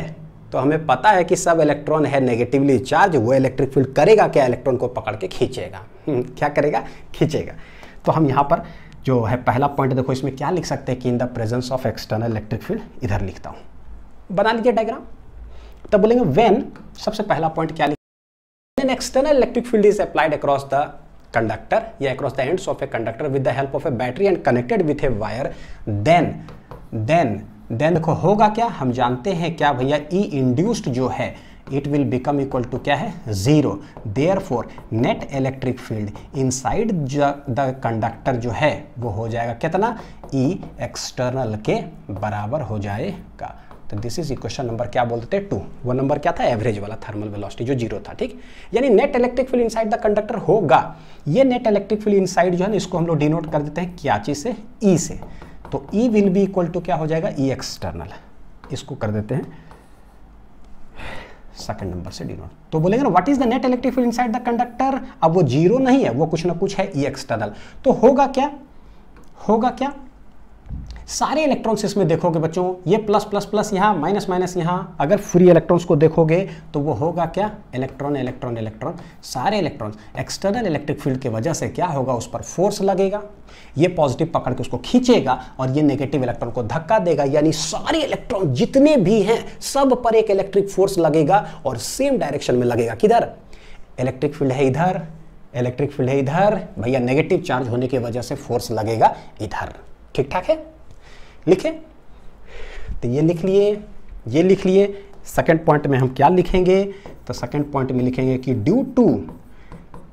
तो हमें पता है कि सब इलेक्ट्रॉन है नेगेटिवली चार्ज वो इलेक्ट्रिक फील्ड करेगा क्या इलेक्ट्रॉन को पकड़ के खींचेगा हम्म, क्या करेगा खींचेगा तो हम यहाँ पर जो है पहला पॉइंट देखो इसमें क्या लिख सकते हैं कि in the presence of external electric field इधर लिखता हूँ बना लीजिए डायग्राम तब बोलेंगे वेन सबसे पहला पॉइंट क्या लिख external electric field is applied across the conductor या across the ends of a conductor with the help of a battery and connected with a wire then then then देखो होगा क्या हम जानते हैं क्या भैया ई e इंड्यूस्ड जो है it will become equal to क्या है zero therefore net electric field inside the conductor जो है वो हो जाएगा कितना ई e एक्सटर्नल के बराबर हो जाएगा तो दिस इज इक्वेशन नंबर क्या बोलते थे टू वो नंबर क्या था एवरेज वाला थर्मल वेलोसिटी जो जीरो था ठीक यानी net electric field inside the conductor होगा ये नेट इलेक्ट्रिक फील्ड इनसाइड जो है ना इसको हम लोग डिनोट कर देते हैं क्या चीज से ई e से तो e will be equal to क्या हो जाएगा ई e एक्सटर्नल इसको कर देते हैं सेकंड नंबर से डिनोट तो बोलेंगे ना what is the net electric field inside the conductor अब वो जीरो नहीं है वो कुछ ना कुछ है ई e एक्सटर्नल तो होगा क्या होगा क्या सारे इलेक्ट्रॉन्स इसमें देखोगे बच्चों ये प्लस प्लस प्लस यहाँ माइनस माइनस यहाँ अगर फ्री इलेक्ट्रॉन्स को देखोगे तो वो होगा क्या इलेक्ट्रॉन इलेक्ट्रॉन इलेक्ट्रॉन सारे इलेक्ट्रॉन्स एक्सटर्नल इलेक्ट्रिक फील्ड की वजह से क्या होगा उस पर फोर्स लगेगा ये पॉजिटिव पकड़ के उसको खींचेगा और ये नेगेटिव इलेक्ट्रॉन को धक्का देगा यानी सारे इलेक्ट्रॉन जितने भी हैं सब पर एक इलेक्ट्रिक फोर्स लगेगा और सेम डायरेक्शन में लगेगा किधर इलेक्ट्रिक फील्ड है इधर इलेक्ट्रिक फील्ड है इधर भैया नेगेटिव चार्ज होने की वजह से फोर्स लगेगा इधर ठीक ठाक है लिखे तो ये लिख लिए ये लिख लिए सेकेंड पॉइंट में हम क्या लिखेंगे तो सेकेंड पॉइंट में लिखेंगे कि ड्यू टू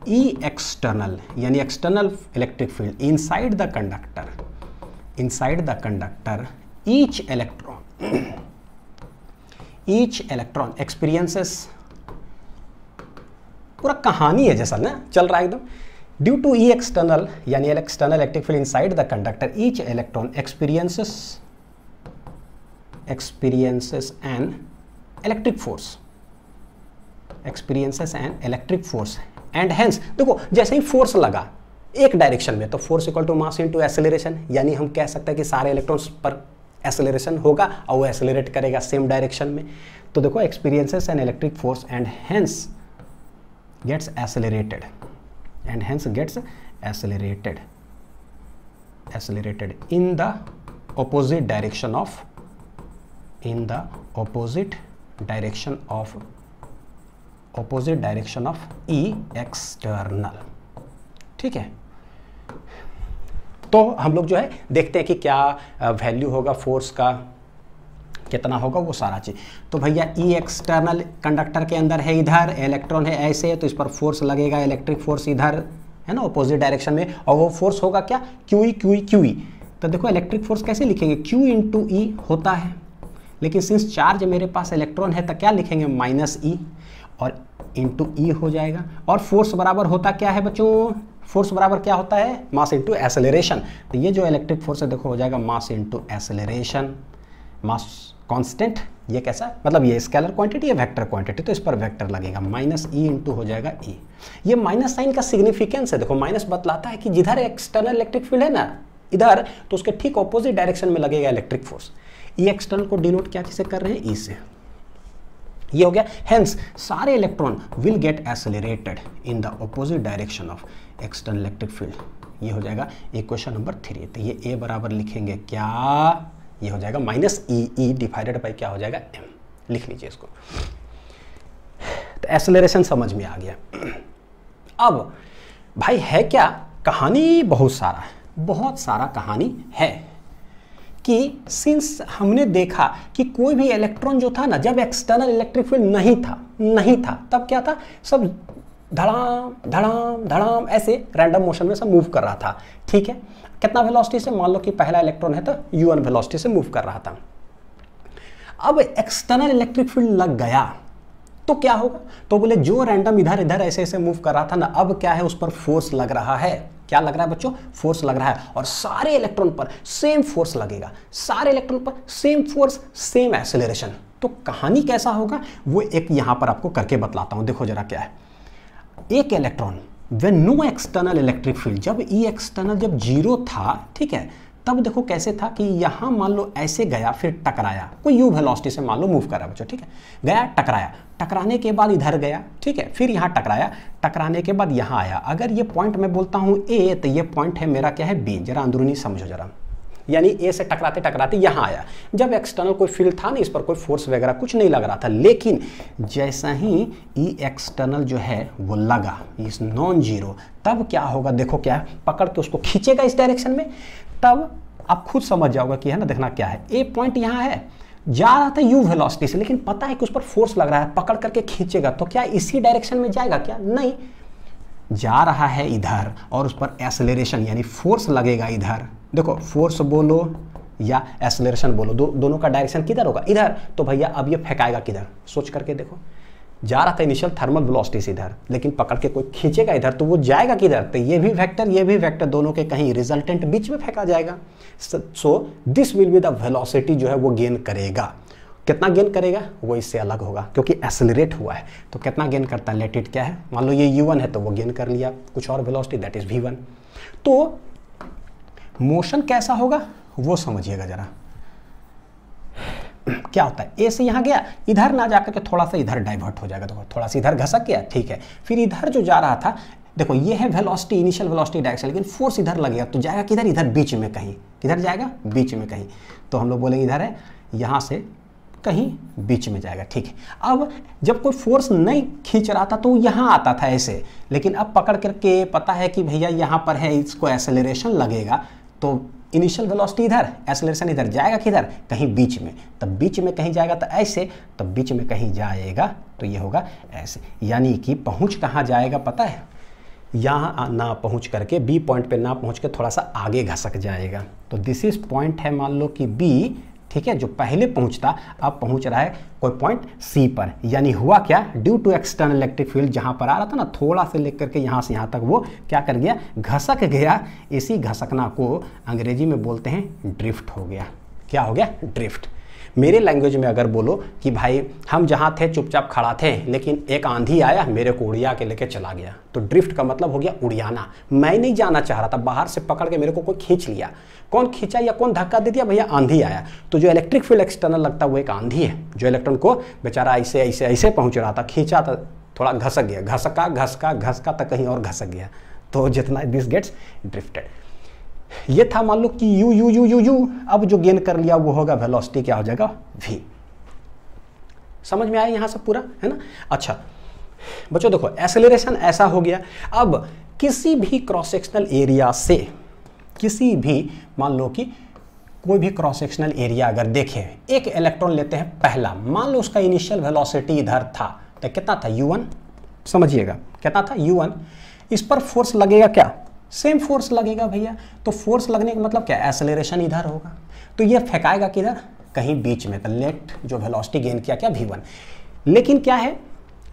ई एक्सटर्नल यानी external electric field inside the conductor inside the conductor each electron each electron experiences पूरा कहानी है जैसा ना चल रहा है एकदम ड्यू टू ई एक्सटर्नल यानी external electric field inside the conductor each electron experiences experiences and electric force experiences and electric force and hence देखो जैसे ही फोर्स लगा एक डायरेक्शन में तो force equal to mass into acceleration यानी हम कह सकते हैं कि सारे इलेक्ट्रॉन्स पर एक्सेलरेशन होगा और वो एक्सेलरेट करेगा सेम डायरेक्शन में तो देखो experiences an electric force and hence gets accelerated and hence gets accelerated accelerated in the opposite direction of in the opposite direction of opposite direction of E external ठीक है तो हम लोग जो है देखते हैं कि क्या वैल्यू होगा फोर्स का कितना होगा वो सारा चीज़ तो भैया ई एक्सटर्नल कंडक्टर के अंदर है इधर इलेक्ट्रॉन है ऐसे है तो इस पर फोर्स लगेगा इलेक्ट्रिक फोर्स इधर है ना अपोजिट डायरेक्शन में और वो फोर्स होगा क्या q e q e q e तो देखो इलेक्ट्रिक फोर्स कैसे लिखेंगे क्यू इंटू ई होता है लेकिन सिंस चार्ज मेरे पास इलेक्ट्रॉन है तो क्या लिखेंगे माइनस ई e। और इंटू ई e हो जाएगा और फोर्स बराबर होता क्या है बच्चों फोर्स बराबर क्या होता है मास इंटू एसेलरेशन तो ये जो इलेक्ट्रिक फोर्स है देखो हो जाएगा mass into acceleration mass constant ये कैसा है मतलब ये स्केलर क्वांटिटी या वेक्टर क्वांटिटी तो इस पर वेक्टर लगेगा माइनस ई इंटू हो जाएगा ई e। ये माइनस साइन का सिग्निफिकेंस है देखो माइनस बतलाता है कि जिधर एक्सटर्नल इलेक्ट्रिक फील्ड है ना इधर तो उसके ठीक ऑपोजिट डायरेक्शन में लगेगा इलेक्ट्रिक फोर्स ई एक्सटर्नल को डिनोट क्या किसे कर रहे हैं ई e से ये हो गया हेंस सारे electron will get accelerated in the opposite direction of external electric field ये हो जाएगा इक्वेशन नंबर थ्री तो ये ए बराबर लिखेंगे क्या ये हो जाएगा minus e e divided by क्या हो जाएगा एम लिख लीजिए इसको तो एसलेशन समझ में आ गया अब भाई है क्या कहानी बहुत सारा है बहुत सारा कहानी है कि सिंस हमने देखा कि कोई भी इलेक्ट्रॉन जो था ना जब एक्सटर्नल इलेक्ट्रिक फील्ड नहीं था नहीं था तब क्या था सब धड़ाम धड़ाम धड़ाम ऐसे रैंडम मोशन में सब मूव कर रहा था ठीक है कितना वेलोसिटी से मान लो कि पहला इलेक्ट्रॉन है तो यू वेलोसिटी से मूव कर रहा था अब एक्सटर्नल इलेक्ट्रिक फील्ड लग गया तो क्या होगा तो बोले जो रैंडम इधर इधर ऐसे ऐसे मूव कर रहा था ना अब क्या है उस पर फोर्स लग रहा है क्या लग रहा है बच्चों फोर्स लग रहा है और सारे इलेक्ट्रॉन पर सेम फोर्स लगेगा सारे इलेक्ट्रॉन पर सेम फोर्स सेम एक्सेलरेशन तो कहानी कैसा होगा वो एक यहां पर आपको करके बतलाता हूं देखो जरा क्या है एक इलेक्ट्रॉन वे नो एक्सटर्नल इलेक्ट्रिक फील्ड जब ई e एक्सटर्नल जब जीरो था ठीक है तब देखो कैसे था कि यहां मान लो ऐसे गया फिर टकराया कोई यू वेलोसिटी से मान लो मूव करा बच्चों ठीक है गया टकराया टकराने के बाद इधर गया ठीक है फिर यहाँ टकराया टकराने के बाद यहाँ आया अगर ये पॉइंट मैं बोलता हूं ए तो ये पॉइंट है मेरा क्या है बी जरा अंदरूनी समझो जरा यानी ए से टकराते टकराते यहाँ आया जब एक्सटर्नल कोई फील्ड था ना इस पर कोई फोर्स वगैरह कुछ नहीं लग रहा था लेकिन जैसा ही ई e एक्सटर्नल जो है वो लगा इस नॉन जीरो तब क्या होगा देखो क्या है पकड़ के उसको खींचेगा इस डायरेक्शन में तब आप खुद समझ जाओगे कि है ना देखना क्या है ए पॉइंट यहाँ है जा रहा था यू वेलोसिटी से लेकिन पता है कि उस पर फोर्स लग रहा है पकड़ करके खींचेगा तो क्या इसी डायरेक्शन में जाएगा क्या नहीं जा रहा है इधर और उस पर एसलेशन यानी फोर्स लगेगा इधर देखो फोर्स बोलो या एसलेशन बोलो दो, दोनों का डायरेक्शन किधर होगा इधर तो भैया अब ये फेंकाएगा किधर सोच करके देखो जा रहा था इनिशियल थर्मल ब्लॉस्टिस इधर लेकिन पकड़ के कोई खींचेगा इधर तो वो जाएगा किधर तो ये भी वेक्टर ये भी वेक्टर दोनों के कहीं रिजल्टेंट बीच में फेंका जाएगा so this will be the velocity जो है वो गेन करेगा कितना गेन करेगा वो इससे अलग होगा क्योंकि एसलरेट हुआ है तो कितना गेन करता है लेटेड क्या है मान लो ये यू है तो वो गेन कर लिया कुछ और वेलॉसिटी दैट इज़ वी तो मोशन कैसा होगा वो समझिएगा ज़रा क्या होता है ए से यहां गया इधर ना जाकर के थोड़ा सा इधर डाइवर्ट हो जाएगा देखो तो थोड़ा सा इधर घसक गया ठीक है फिर इधर जो जा रहा था देखो ये है वेलोसिटी इनिशियल वेलोसिटी डायरेक्शन लेकिन फोर्स इधर लगेगा तो जाएगा किधर इधर बीच में कहीं किधर जाएगा बीच में कहीं तो हम लोग बोलेंगे इधर है यहां से कहीं बीच में जाएगा ठीक है अब जब कोई फोर्स नहीं खींच रहा था तो यहाँ आता था ऐसे लेकिन अब पकड़ करके पता है कि भैया यहाँ पर है इसको एसेलरेशन लगेगा तो इनिशियल वेलोसिटी इधर एक्सलेशन इधर जाएगा किधर कहीं बीच में तब बीच में कहीं जाएगा तो ऐसे तब बीच में कहीं जाएगा तो ये होगा ऐसे यानी कि पहुंच कहाँ जाएगा पता है यहाँ ना पहुँच करके बी पॉइंट पे ना पहुँच के थोड़ा सा आगे घसक जाएगा तो दिस इज पॉइंट है मान लो कि बी ठीक है जो पहले पहुंचता अब पहुंच रहा है कोई पॉइंट सी पर यानी हुआ क्या due to external electric field जहां पर आ रहा था ना थोड़ा से लेकर के यहां से यहां तक वो क्या कर गया घसक गया इसी घसकना को अंग्रेजी में बोलते हैं ड्रिफ्ट हो गया क्या हो गया ड्रिफ्ट मेरे लैंग्वेज में अगर बोलो कि भाई हम जहाँ थे चुपचाप खड़ा थे लेकिन एक आंधी आया मेरे को उड़िया के लेके चला गया तो ड्रिफ्ट का मतलब हो गया उड़ियाना मैं नहीं जाना चाह रहा था बाहर से पकड़ के मेरे को कोई खींच लिया कौन खींचा या कौन धक्का दे दिया भैया आंधी आया तो जो इलेक्ट्रिक फील्ड एक्सटर्नल लगता है वो एक आंधी है जो इलेक्ट्रॉन को बेचारा ऐसे ऐसे ऐसे पहुँच रहा था खींचा था थोड़ा घसक गया घसका घसका घसका तो कहीं और घसक गया तो जितना दिस गेट्स ड्रिफ्टेड ये था मान लो कि u u u u u अब जो गेन कर लिया वो होगा वेलोसिटी क्या हो जाएगा v समझ में आया यहां सब पूरा है ना अच्छा बच्चों देखो एक्सेलरेशन ऐसा हो गया अब किसी भी क्रॉस सेक्शनल एरिया से किसी भी मान लो कि कोई भी क्रॉस सेक्शनल एरिया अगर देखे एक इलेक्ट्रॉन लेते हैं पहला मान लो उसका इनिशियल वेलोसिटी इधर था तो कितना था u1 समझिएगा कितना था u1 इस पर फोर्स लगेगा क्या सेम फोर्स लगेगा भैया तो फोर्स लगने का मतलब क्या एसलेशन इधर होगा तो ये फेंकाएगा किधर कहीं बीच में तो नेट जो वेलोसिटी गेन किया क्या वी वन लेकिन क्या है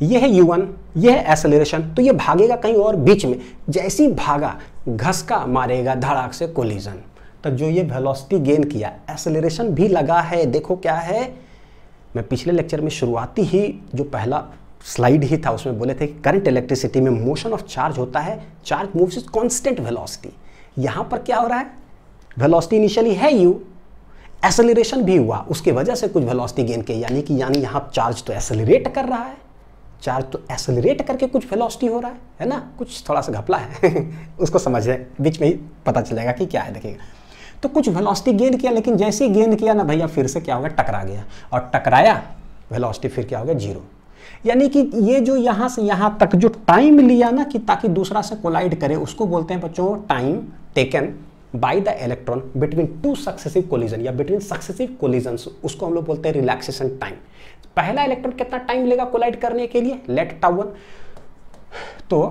ये है यू वन ये है एसलेशन तो ये भागेगा कहीं और बीच में जैसी भागा घसका मारेगा धड़ाक से कोलिजन तो जो ये वेलोसिटी गेन किया एसलेशन भी लगा है देखो क्या है मैं पिछले लेक्चर में शुरुआती ही जो पहला स्लाइड ही था उसमें बोले थे कि करंट इलेक्ट्रिसिटी में मोशन ऑफ चार्ज होता है charge moves is constant velocity यहाँ पर क्या हो रहा है वेलोसिटी इनिशियली है यू एसेलरेशन भी हुआ उसके वजह से कुछ वेलोसिटी गेन की यानी कि यानी यहाँ चार्ज तो एसेलरेट कर रहा है चार्ज तो एसेलरेट करके कुछ वेलोसिटी हो रहा है है ना कुछ थोड़ा सा घपला है उसको समझ रहे बीच में ही पता चलेगा कि क्या है देखिएगा तो कुछ वेलोसिटी गेन किया लेकिन जैसे ही गेन किया ना भैया फिर से क्या हो गया टकरा गया और टकराया वेलोसिटी फिर क्या हो गया जीरो यानी कि ये जो यहाँ से यहाँ तक जो टाइम लिया ना कि ताकि दूसरा से कोलाइड करे उसको बोलते हैं बच्चों time taken by the electron between two successive collision या बिटवीन सक्सेसिव कोलिजन उसको हम लोग बोलते हैं रिलैक्सेशन टाइम पहला इलेक्ट्रॉन कितना टाइम लेगा कोलाइड करने के लिए लेट टाउन तो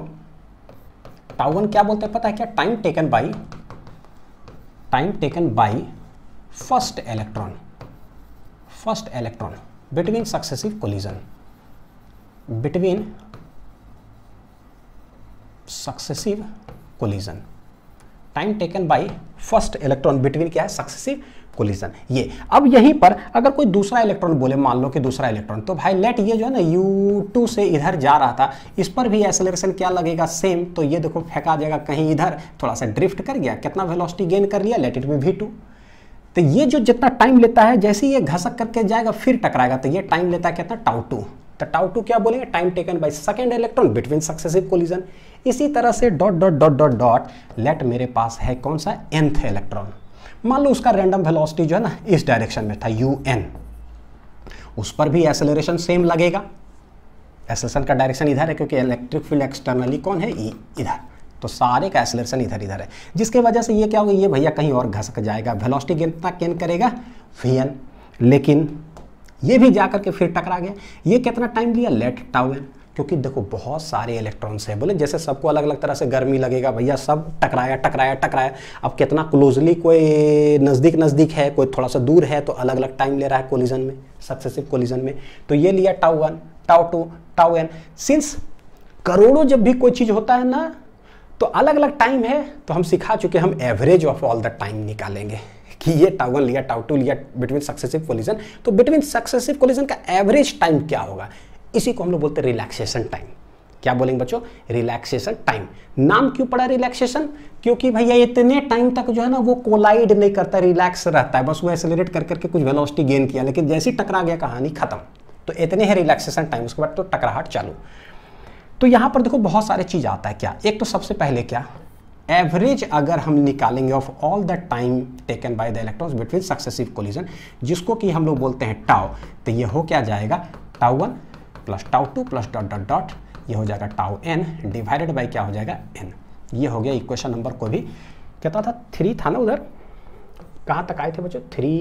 टाउन क्या बोलते हैं पता है क्या time taken by time taken by first electron first electron between successive collision between successive collision time taken by first electron between क्या है सक्सेसिव कोलिजन ये अब यहीं पर अगर कोई दूसरा इलेक्ट्रॉन बोले मान लो कि दूसरा इलेक्ट्रॉन तो भाई लेट ये जो है ना यू से इधर जा रहा था इस पर भी एसलेशन क्या लगेगा सेम तो ये देखो फेंका जाएगा कहीं इधर थोड़ा सा ड्रिफ्ट कर गया कितना वेलोसिटी गेन कर लिया let it be v two तो ये जो जितना टाइम लेता है जैसे ये घसक करके जाएगा फिर टकराएगा तो ये टाइम लेता है कितना टाउ टू तो टाउ टू क्या बोलेंगे time taken by second electron between successive collision इसी तरह से dot dot dot dot dot let मेरे पास है कौन सा एंथ इलेक्ट्रॉन मान लो उसका रैंडम वेलोसिटी जो है ना इस डायरेक्शन में था यू एन उस पर भी एसेलरेशन सेम लगेगा एसेलेशन का डायरेक्शन इधर है क्योंकि इलेक्ट्रिक फील्ड एक्सटर्नली कौन है इधर तो सारे का एसेलेशन इधर इधर है जिसके वजह से ये क्या होगा ये भैया कहीं और घसक जाएगा वेलोसिटी कितना केन करेगा वी लेकिन ये भी जा करके फिर टकरा गया ये कितना टाइम लिया लेट टाउ एन क्योंकि देखो बहुत सारे इलेक्ट्रॉन्स हैं बोले जैसे सबको अलग अलग तरह से गर्मी लगेगा भैया सब टकराया टकराया टकराया अब कितना क्लोजली कोई नज़दीक नज़दीक है कोई थोड़ा सा दूर है तो अलग अलग टाइम ले रहा है कोलिजन में सक्सेसिव कोलिजन में तो ये लिया tau one tau two tau n since करोड़ों जब भी कोई चीज़ होता है ना तो अलग अलग टाइम है तो हम सिखा चुके हम average of all the time निकालेंगे कि ये टाउ वन लिया टाउ टू लिया बिटवीन सक्सेसिव कोलिजन तो बिटवीन सक्सेसिव कोलिजन का एवरेज टाइम क्या होगा इसी को हम लोग बोलते हैं रिलैक्सेशन टाइम क्या बोलेंगे बच्चों रिलैक्सेशन टाइम नाम क्यों पड़ा रिलैक्सेशन क्योंकि भैया इतने टाइम तक जो है ना वो कोलाइड नहीं करता रिलैक्स रहता है बस वो एक्सेलरेट कर करके कुछ वेलोसिटी गेन किया लेकिन जैसे ही टकरा गया कहानी खत्म तो इतने है रिलैक्सेशन टाइम उसके बाद तो टकराहट चालू तो यहां पर देखो बहुत सारे चीज़ आता है क्या एक तो सबसे पहले क्या एवरेज अगर हम निकालेंगे of all the time taken by the electrons between successive collision जिसको कि हम लोग बोलते हैं टाओ तो ये हो क्या जाएगा tau one plus tau two plus dot dot dot ये हो जाएगा टाओ एन डिवाइडेड बाई क्या हो जाएगा एन ये हो गया इक्वेशन नंबर को भी कहता था थ्री था ना उधर कहाँ तक आए थे बच्चों थ्री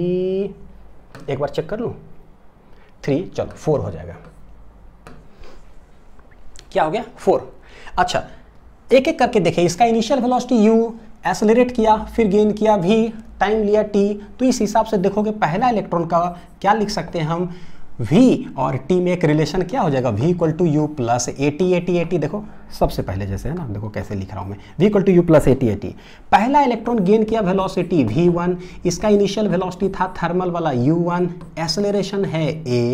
एक बार चेक कर लूँ थ्री चलो फोर हो जाएगा क्या हो गया फोर अच्छा एक एक करके देखें इसका इनिशियल वेलोसिटी u एसलेट किया फिर गेन किया भी टाइम लिया t तो इस हिसाब से देखोगे पहला इलेक्ट्रॉन का क्या लिख सकते हैं हम v और t में एक रिलेशन क्या हो जाएगा v equal to u plus a t a t a t देखो सबसे पहले जैसे है ना देखो कैसे लिख रहा हूँ मैं v equal to u plus a t a t पहला इलेक्ट्रॉन गेन किया वेलोसिटी v1 इसका इनिशियल वेलोसिटी था थर्मल वाला u1 एसलेशन है a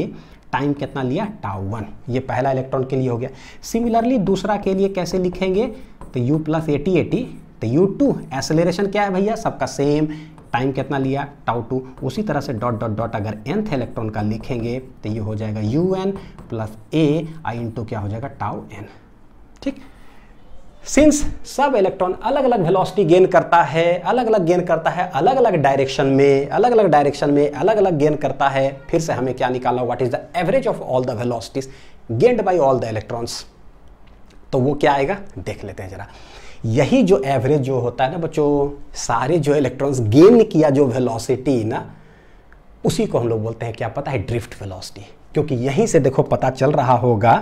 टाइम कितना लिया टाउ वन ये पहला इलेक्ट्रॉन के लिए हो गया सिमिलरली दूसरा के लिए कैसे लिखेंगे तो यू प्लस एटी एटी तो यू टू एसलेशन क्या है भैया सबका सेम टाइम कितना लिया टाउ टू उसी तरह से डॉट डॉट डॉट अगर एंथ इलेक्ट्रॉन का लिखेंगे तो ये हो जाएगा u n plus a into क्या हो जाएगा टाउ एन ठीक सिंस सब इलेक्ट्रॉन अलग अलग वेलोसिटी गेन करता है अलग अलग गेन करता है अलग अलग डायरेक्शन में अलग अलग डायरेक्शन में अलग अलग गेन करता है फिर से हमें क्या निकालना what is the average of all the velocities gained by all the electrons तो वो क्या आएगा देख लेते हैं जरा यही जो एवरेज जो होता है ना बच्चों सारे जो इलेक्ट्रॉन्स गेन किया जो वेलोसिटी ना उसी को हम लोग बोलते हैं क्या पता है ड्रिफ्ट वेलोसिटी क्योंकि यहीं से देखो पता चल रहा होगा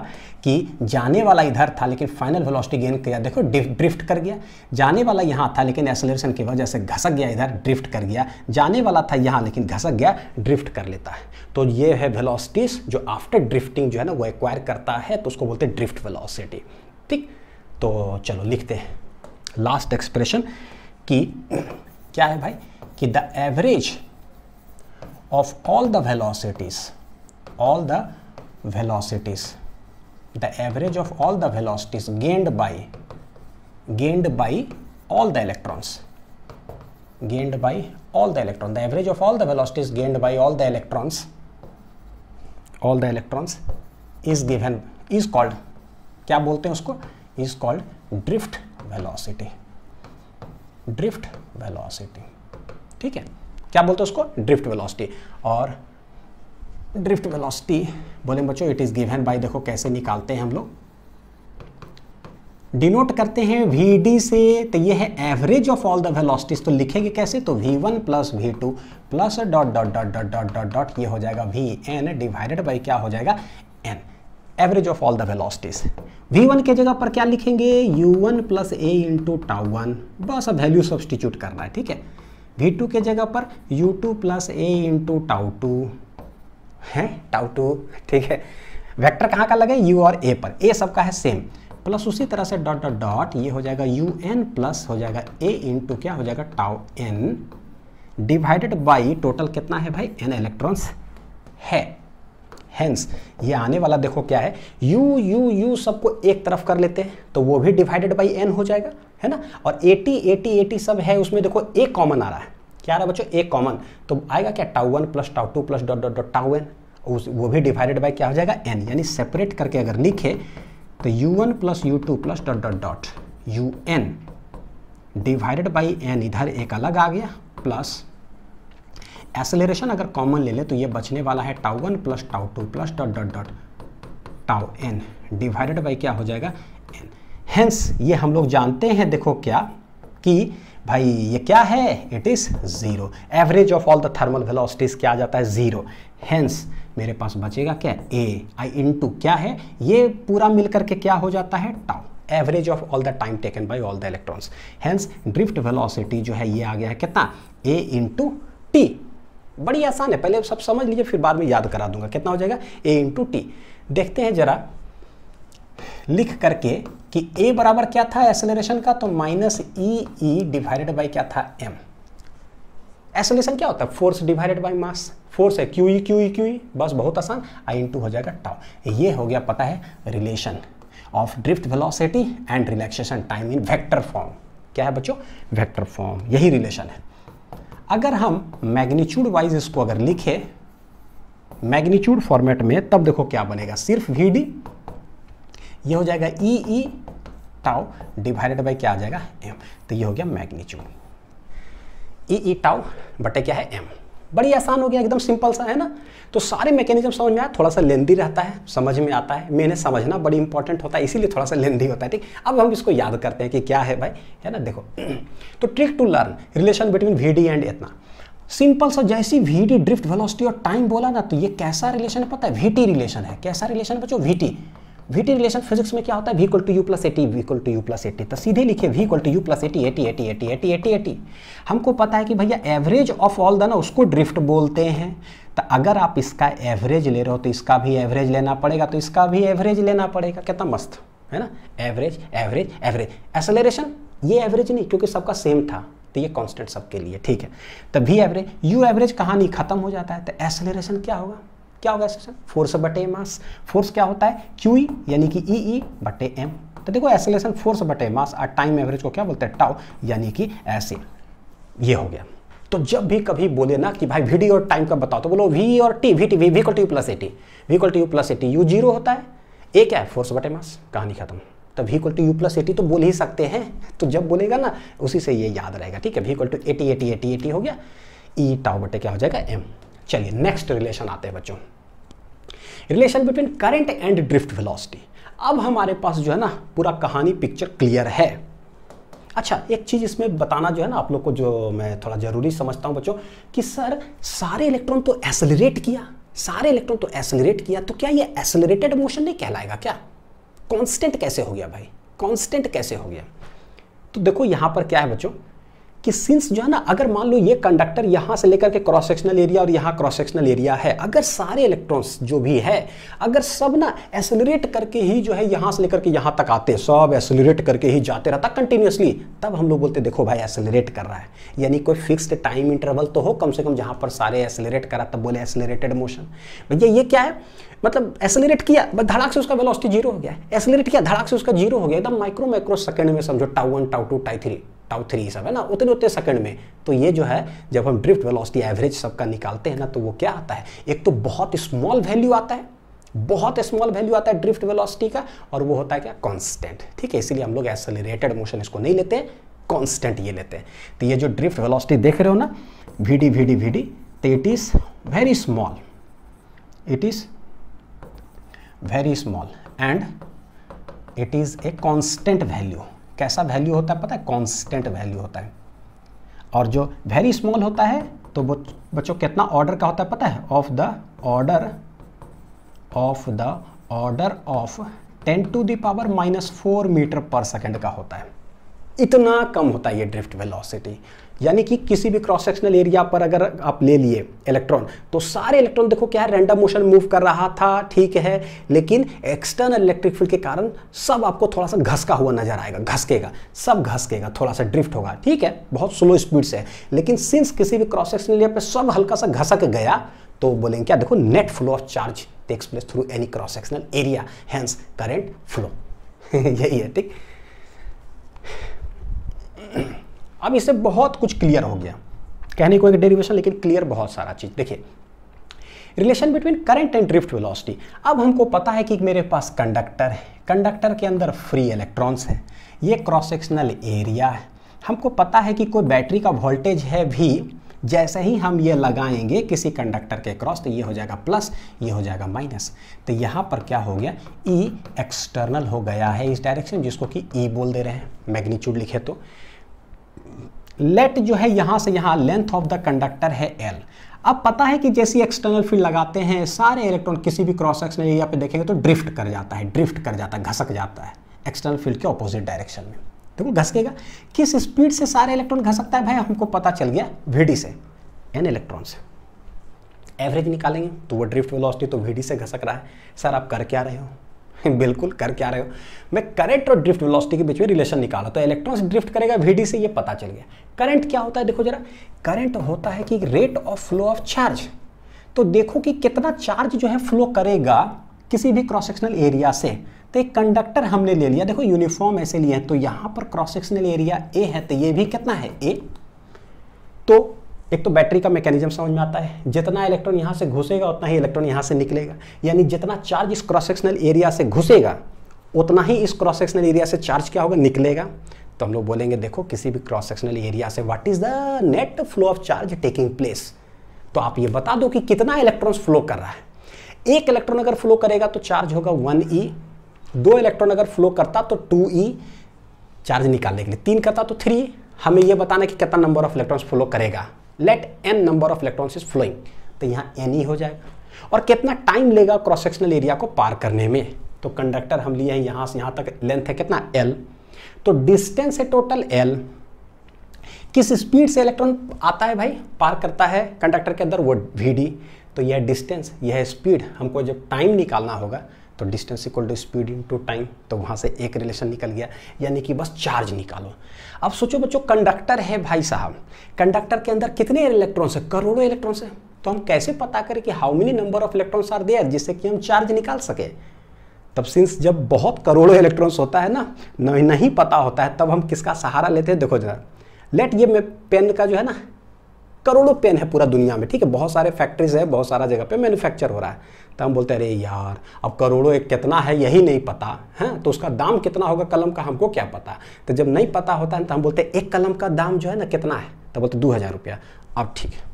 कि जाने वाला इधर था लेकिन फाइनल वेलोसिटी गेन किया देखो ड्रिफ्ट कर गया जाने वाला यहाँ था लेकिन एसोलेशन की वजह से घसक गया इधर ड्रिफ्ट कर गया जाने वाला था यहाँ लेकिन घसक गया ड्रिफ्ट कर लेता है तो ये है वेलोसिटीज जो आफ्टर ड्रिफ्टिंग जो है ना वो एक्वायर करता है तो उसको बोलते हैं ड्रिफ्ट वेलोसिटी ठीक तो चलो लिखते हैं लास्ट एक्सप्रेशन कि क्या है भाई कि the average of all the velocities all the velocities the average of all the velocities gained by gained by all the electrons gained by all the electron the average of all the velocities gained by all the electrons all the electrons is given is called kya bolte hain usko is called drift velocity drift velocity theek hai kya bolte hain usko drift velocity और ड्रिफ्ट वेलोसिटी बोले बच्चों इट इज़ गिवन बाय देखो कैसे निकालते हैं हम लोग डिनोट करते हैं वी डी से तो ये है average of all the velocities तो लिखेंगे कैसे तो v one plus v two plus dot dot dot dot dot dot dot ये हो जाएगा वी एन डिवाइडेड बाई क्या हो जाएगा n average of all the velocities v one के जगह पर क्या लिखेंगे u one plus a into tau one बस अब वैल्यू सब्सटीट्यूट करना है ठीक है वी टू के जगह पर u two plus a into tau two है टाउ टू ठीक है वेक्टर कहाँ का लगे यू और ए पर ए सबका है सेम प्लस उसी तरह से डॉट डॉट डॉट ये हो जाएगा यू एन प्लस हो जाएगा ए इंटू क्या हो जाएगा tau n divided by total कितना है भाई एन इलेक्ट्रॉन्स है हेंस ये आने वाला देखो क्या है यू यू यू सबको एक तरफ कर लेते हैं तो वो भी डिवाइडेड बाई एन हो जाएगा है ना और एटी एटी एटी सब है उसमें देखो एक कॉमन आ रहा है क्या रहा बच्चों एक कॉमन तो आएगा क्या tau one plus tau two plus dot dot dot tau n उस वो भी डिवाइडेड बाय क्या हो जाएगा एन यानी सेपरेट करके अगर लिखे तो u one plus u two plus dot dot dot u n divided by n इधर एक अलग आ गया प्लस एसेलरेशन अगर कॉमन ले लें तो ये बचने वाला है tau one plus tau two plus dot dot dot tau n divided by क्या हो जाएगा एन हेंस ये हम लोग जानते हैं देखो क्या कि भाई ये क्या है it is zero average of all the thermal velocities क्या आ जाता है ज़ीरो हैंस मेरे पास बचेगा क्या ए आई इन टू क्या है ये पूरा मिल करके क्या हो जाता है tau average of all the time taken by all the electrons hence drift velocity जो है ये आ गया है कितना ए इंटू टी बड़ी आसान है पहले सब समझ लीजिए फिर बाद में याद करा दूंगा कितना हो जाएगा ए इंटू टी देखते हैं जरा लिख करके कि a बराबर क्या था एसलेशन का तो minus e e divided by क्या था m एसोलेशन क्या होता है force divided by mass force है q e q e q e बस बहुत आसान आई इंटू हो जाएगा टाउ ये हो गया पता है relation of drift velocity and relaxation time in vector form क्या है बच्चों वेक्टर फॉर्म यही रिलेशन है अगर हम मैग्नीट्यूड वाइज इसको अगर लिखे मैग्नीट्यूड फॉर्मेट में तब देखो क्या बनेगा सिर्फ वी डी ये हो जाएगा e e tau divided by क्या आ जाएगा एम तो ये हो गया मैग्नीच्यूड ई ई टाओ बटे क्या है एम बड़ी आसान हो गया एकदम सिंपल सा है ना तो सारे मैकेनिज्म समझ में आया थोड़ा सा लेंदी रहता है समझ में आता है मैंने समझना बड़ी इंपॉर्टेंट होता है इसीलिए थोड़ा सा लेंदी होता है ठीक अब हम इसको याद करते हैं कि क्या है भाई है ना देखो तो trick to learn relation between v d and इतना सिंपल सा जैसी वी डी ड्रिफ्ट वेलोसिटी और टाइम बोला ना तो ये कैसा रिलेशन है पता है वी टी रिलेशन है कैसा रिलेशन है बच्चों v t v t relation physics में क्या होता है v equal to u plus a t v equal to u plus a t तो सीधे लिखे v equal to u plus a t a t a t a t a t a t a t हमको पता है कि भैया एवरेज ऑफ ऑल द ना उसको ड्रिफ्ट बोलते हैं तो अगर आप इसका एवरेज ले रहे हो तो इसका भी एवरेज लेना पड़ेगा तो इसका भी एवरेज लेना पड़ेगा कितना मस्त है ना एवरेज एवरेज एवरेज एसलेशन ये एवरेज नहीं क्योंकि सबका सेम था तो ये कॉन्स्टेंट सबके लिए ठीक है तो भी एवरेज यू एवरेज कहानी खत्म हो जाता है तो एसलेशन क्या होगा क्या होगा एक्सेलेशन फोर्स बटे मास फोर्स क्या होता है क्यू e, यानी कि ई e, ई e बटे एम तो देखो एक्सेलेशन फोर्स बटे मास और टाइम एवरेज को क्या बोलते हैं टाउ यानी कि ऐसे ये हो गया तो जब भी कभी बोले ना कि भाई वीडियो और टाइम का बताओ तो बोलो वी और t v t v v two plus a t t v equal to u plus a t u zero होता है ए क्या है फोर्स बटे मास कहानी खत्म तो v equal to u plus a t तो बोल ही सकते हैं तो जब बोलेगा ना उसी से ये याद रहेगा ठीक है v equal to a t a t a t a t हो गया ई टाउ बटे क्या हो जाएगा एम चलिए नेक्स्ट रिलेशन आते हैं बच्चों relation between current and drift velocity अब हमारे पास जो है ना पूरा कहानी पिक्चर क्लियर है अच्छा एक चीज़ इसमें बताना जो है ना आप लोग को जो मैं थोड़ा ज़रूरी समझता हूं बच्चों कि सर सारे इलेक्ट्रॉन तो एसेलरेट किया सारे इलेक्ट्रॉन तो एसेलरेट किया तो क्या ये एसेलरेटेड मोशन नहीं कहलाएगा क्या कांस्टेंट कैसे हो गया भाई कांस्टेंट कैसे हो गया तो देखो यहां पर क्या है बच्चों कि सिंस जो है ना अगर मान लो ये कंडक्टर यहाँ से लेकर के क्रॉस सेक्शनल एरिया और यहाँ क्रॉस सेक्शनल एरिया है अगर सारे इलेक्ट्रॉन्स जो भी है अगर सब ना एसोलरेट करके ही जो है यहाँ से लेकर के यहाँ तक आते सब एसोलरेट करके ही जाते रहता कंटिन्यूसली तब हम लोग बोलते देखो भाई एसोलरेट कर रहा है यानी कोई फिक्स्ड टाइम इंटरवल तो हो कम से कम जहाँ पर सारे एसेलरेट करा तब बोले एसेलरेटेड मोशन भैया ये क्या है मतलब एसेलरेट किया बस धड़ाक से उसका वेलोसिटी जीरो हो गया एसेलरेट किया धड़ाक से उसका जीरो हो गया एकदम माइक्रो माइक्रो सेकेंड में समझो tau one tau two tau three tau three सब है ना उतने उतने सेकंड में तो ये जो है जब हम ड्रिफ्ट वेलोसिटी एवरेज सबका निकालते हैं ना तो वो क्या आता है एक तो बहुत स्मॉल वैल्यू आता है बहुत स्मॉल वैल्यू आता है ड्रिफ्ट वेलोसिटी का और वो होता है क्या कांस्टेंट ठीक है इसीलिए हम लोग एसलरेटेड मोशन इसको नहीं लेते कॉन्स्टेंट कांस्टेंट ये लेते हैं तो ये जो ड्रिफ्ट वेलोसिटी देख रहे हो ना v D we D we D तो it is very small it is very small and it is a constant value कैसा वैल्यू होता है पता है कॉन्स्टेंट वैल्यू होता है और जो वेरी स्मॉल होता है तो बच्चों कितना ऑर्डर का होता है पता है of the order of the order of ten to the power minus four metre per second का होता है इतना कम होता है ये ड्रिफ्ट वेलोसिटी यानी कि किसी भी क्रॉस सेक्शनल एरिया पर अगर आप ले लिए इलेक्ट्रॉन तो सारे इलेक्ट्रॉन देखो क्या है रैंडम मोशन मूव कर रहा था ठीक है लेकिन एक्सटर्नल इलेक्ट्रिक फील्ड के कारण सब आपको थोड़ा सा घसका हुआ नजर आएगा घसकेगा सब घसकेगा थोड़ा सा ड्रिफ्ट होगा ठीक है बहुत स्लो स्पीड से लेकिन सिंस किसी भी क्रॉस सेक्शनल एरिया पर सब हल्का सा घसक गया तो बोलेंगे क्या देखो net flow of charge takes place through any cross sectional area hence current flow यही है ठीक अब इससे बहुत कुछ क्लियर हो गया कहने को एक डेरिवेशन लेकिन क्लियर बहुत सारा चीज़ देखिए relation between current and drift velocity अब हमको पता है कि मेरे पास कंडक्टर है कंडक्टर के अंदर फ्री इलेक्ट्रॉन्स हैं ये क्रॉस सेक्शनल एरिया है हमको पता है कि कोई बैटरी का वोल्टेज है भी जैसे ही हम ये लगाएंगे किसी कंडक्टर के क्रॉस तो ये हो जाएगा प्लस ये हो जाएगा माइनस तो यहाँ पर क्या हो गया ई e एक्सटर्नल हो गया है इस डायरेक्शन जिसको कि ई e बोल दे रहे हैं मैग्नीट्यूड लिखे तो लेट जो है यहां से यहां लेंथ ऑफ द कंडक्टर है एल अब पता है कि जैसे एक्सटर्नल फील्ड लगाते हैं सारे इलेक्ट्रॉन किसी भी क्रॉस एक्शन एरिया पे देखेंगे तो ड्रिफ्ट कर जाता है ड्रिफ्ट कर जाता है घसक जाता है एक्सटर्नल फील्ड के ऑपोजिट डायरेक्शन में देखो घसकेगा किस स्पीड से सारे इलेक्ट्रॉन घसकता है भाई हमको पता चल गया वीडी से एन इलेक्ट्रॉन से एवरेज निकालेंगे तो वो ड्रिफ्ट वेलोसिटी तो वीडी से घसक रहा है सर आप कर क्या रहे हो बिल्कुल कर क्या रहे हो मैं करंट और ड्रिफ्ट वेलोसिटी के बीच में रिलेशन निकाला तो इलेक्ट्रॉन्स ड्रिफ्ट करेगा वीडी से ये पता चल गया करंट क्या होता है देखो जरा करंट होता है कि rate of flow of charge तो देखो कि कितना चार्ज जो है फ्लो करेगा किसी भी क्रॉस सेक्शनल एरिया से तो एक कंडक्टर हमने ले लिया देखो यूनिफॉर्म ऐसे लिए हैं तो यहां पर क्रॉस सेक्शनल एरिया ए है तो ये भी कितना है ए तो एक तो बैटरी का मैकेनिज्म समझ में आता है जितना इलेक्ट्रॉन यहाँ से घुसेगा उतना ही इलेक्ट्रॉन यहाँ से निकलेगा यानी जितना चार्ज इस क्रॉस सेक्शनल एरिया से घुसेगा उतना ही इस क्रॉस सेक्शनल एरिया से चार्ज क्या होगा निकलेगा तो हम लोग बोलेंगे देखो किसी भी क्रॉस सेक्शनल एरिया से what is the net flow of charge taking place तो आप ये बता दो कि कितना इलेक्ट्रॉन फ्लो कर रहा है एक इलेक्ट्रॉन अगर फ्लो करेगा तो चार्ज होगा वन ई e, दो इलेक्ट्रॉन अगर फ्लो करता तो टू ई चार्ज निकालने के लिए तीन करता तो थ्री e। हमें यह बताना कि कितना नंबर ऑफ इलेक्ट्रॉन्स फ्लो करेगा let n number of electron is flowing तो यहाँ एन ही हो जाएगा और कितना टाइम लेगा क्रॉस सेक्शनल एरिया को पार करने में तो कंडक्टर हम लिए हैं यहाँ से यहाँ तक लेंथ है कितना एल तो डिस्टेंस है टोटल एल किस स्पीड से इलेक्ट्रॉन आता है भाई पार करता है कंडक्टर के अंदर वो वी तो यह डिस्टेंस यह स्पीड हमको जब टाइम निकालना होगा तो distance equal to speed into time तो वहाँ से एक रिलेशन निकल गया यानी कि बस चार्ज निकालो अब सोचो बच्चों कंडक्टर है भाई साहब कंडक्टर के अंदर कितने इलेक्ट्रॉन्स हैं करोड़ों इलेक्ट्रॉन्स हैं तो हम कैसे पता करें कि how many number of electrons are there जिससे कि हम चार्ज निकाल सके तब सिंस जब बहुत करोड़ों इलेक्ट्रॉन्स होता है ना नहीं पता होता है तब हम किसका सहारा लेते हैं देखो जरा लेट ये मैं पेन का जो है ना करोड़ों पेन है पूरा दुनिया में ठीक है बहुत सारे फैक्ट्रीज है बहुत सारा जगह पे मैन्युफैक्चर हो रहा है तो हम बोलते हैं अरे यार अब करोड़ों एक कितना है यही नहीं पता है तो उसका दाम कितना होगा कलम का हमको क्या पता तो जब नहीं पता होता है तो हम बोलते हैं एक कलम का दाम जो है ना कितना है तो बोलते दो हज़ार रुपया अब ठीक है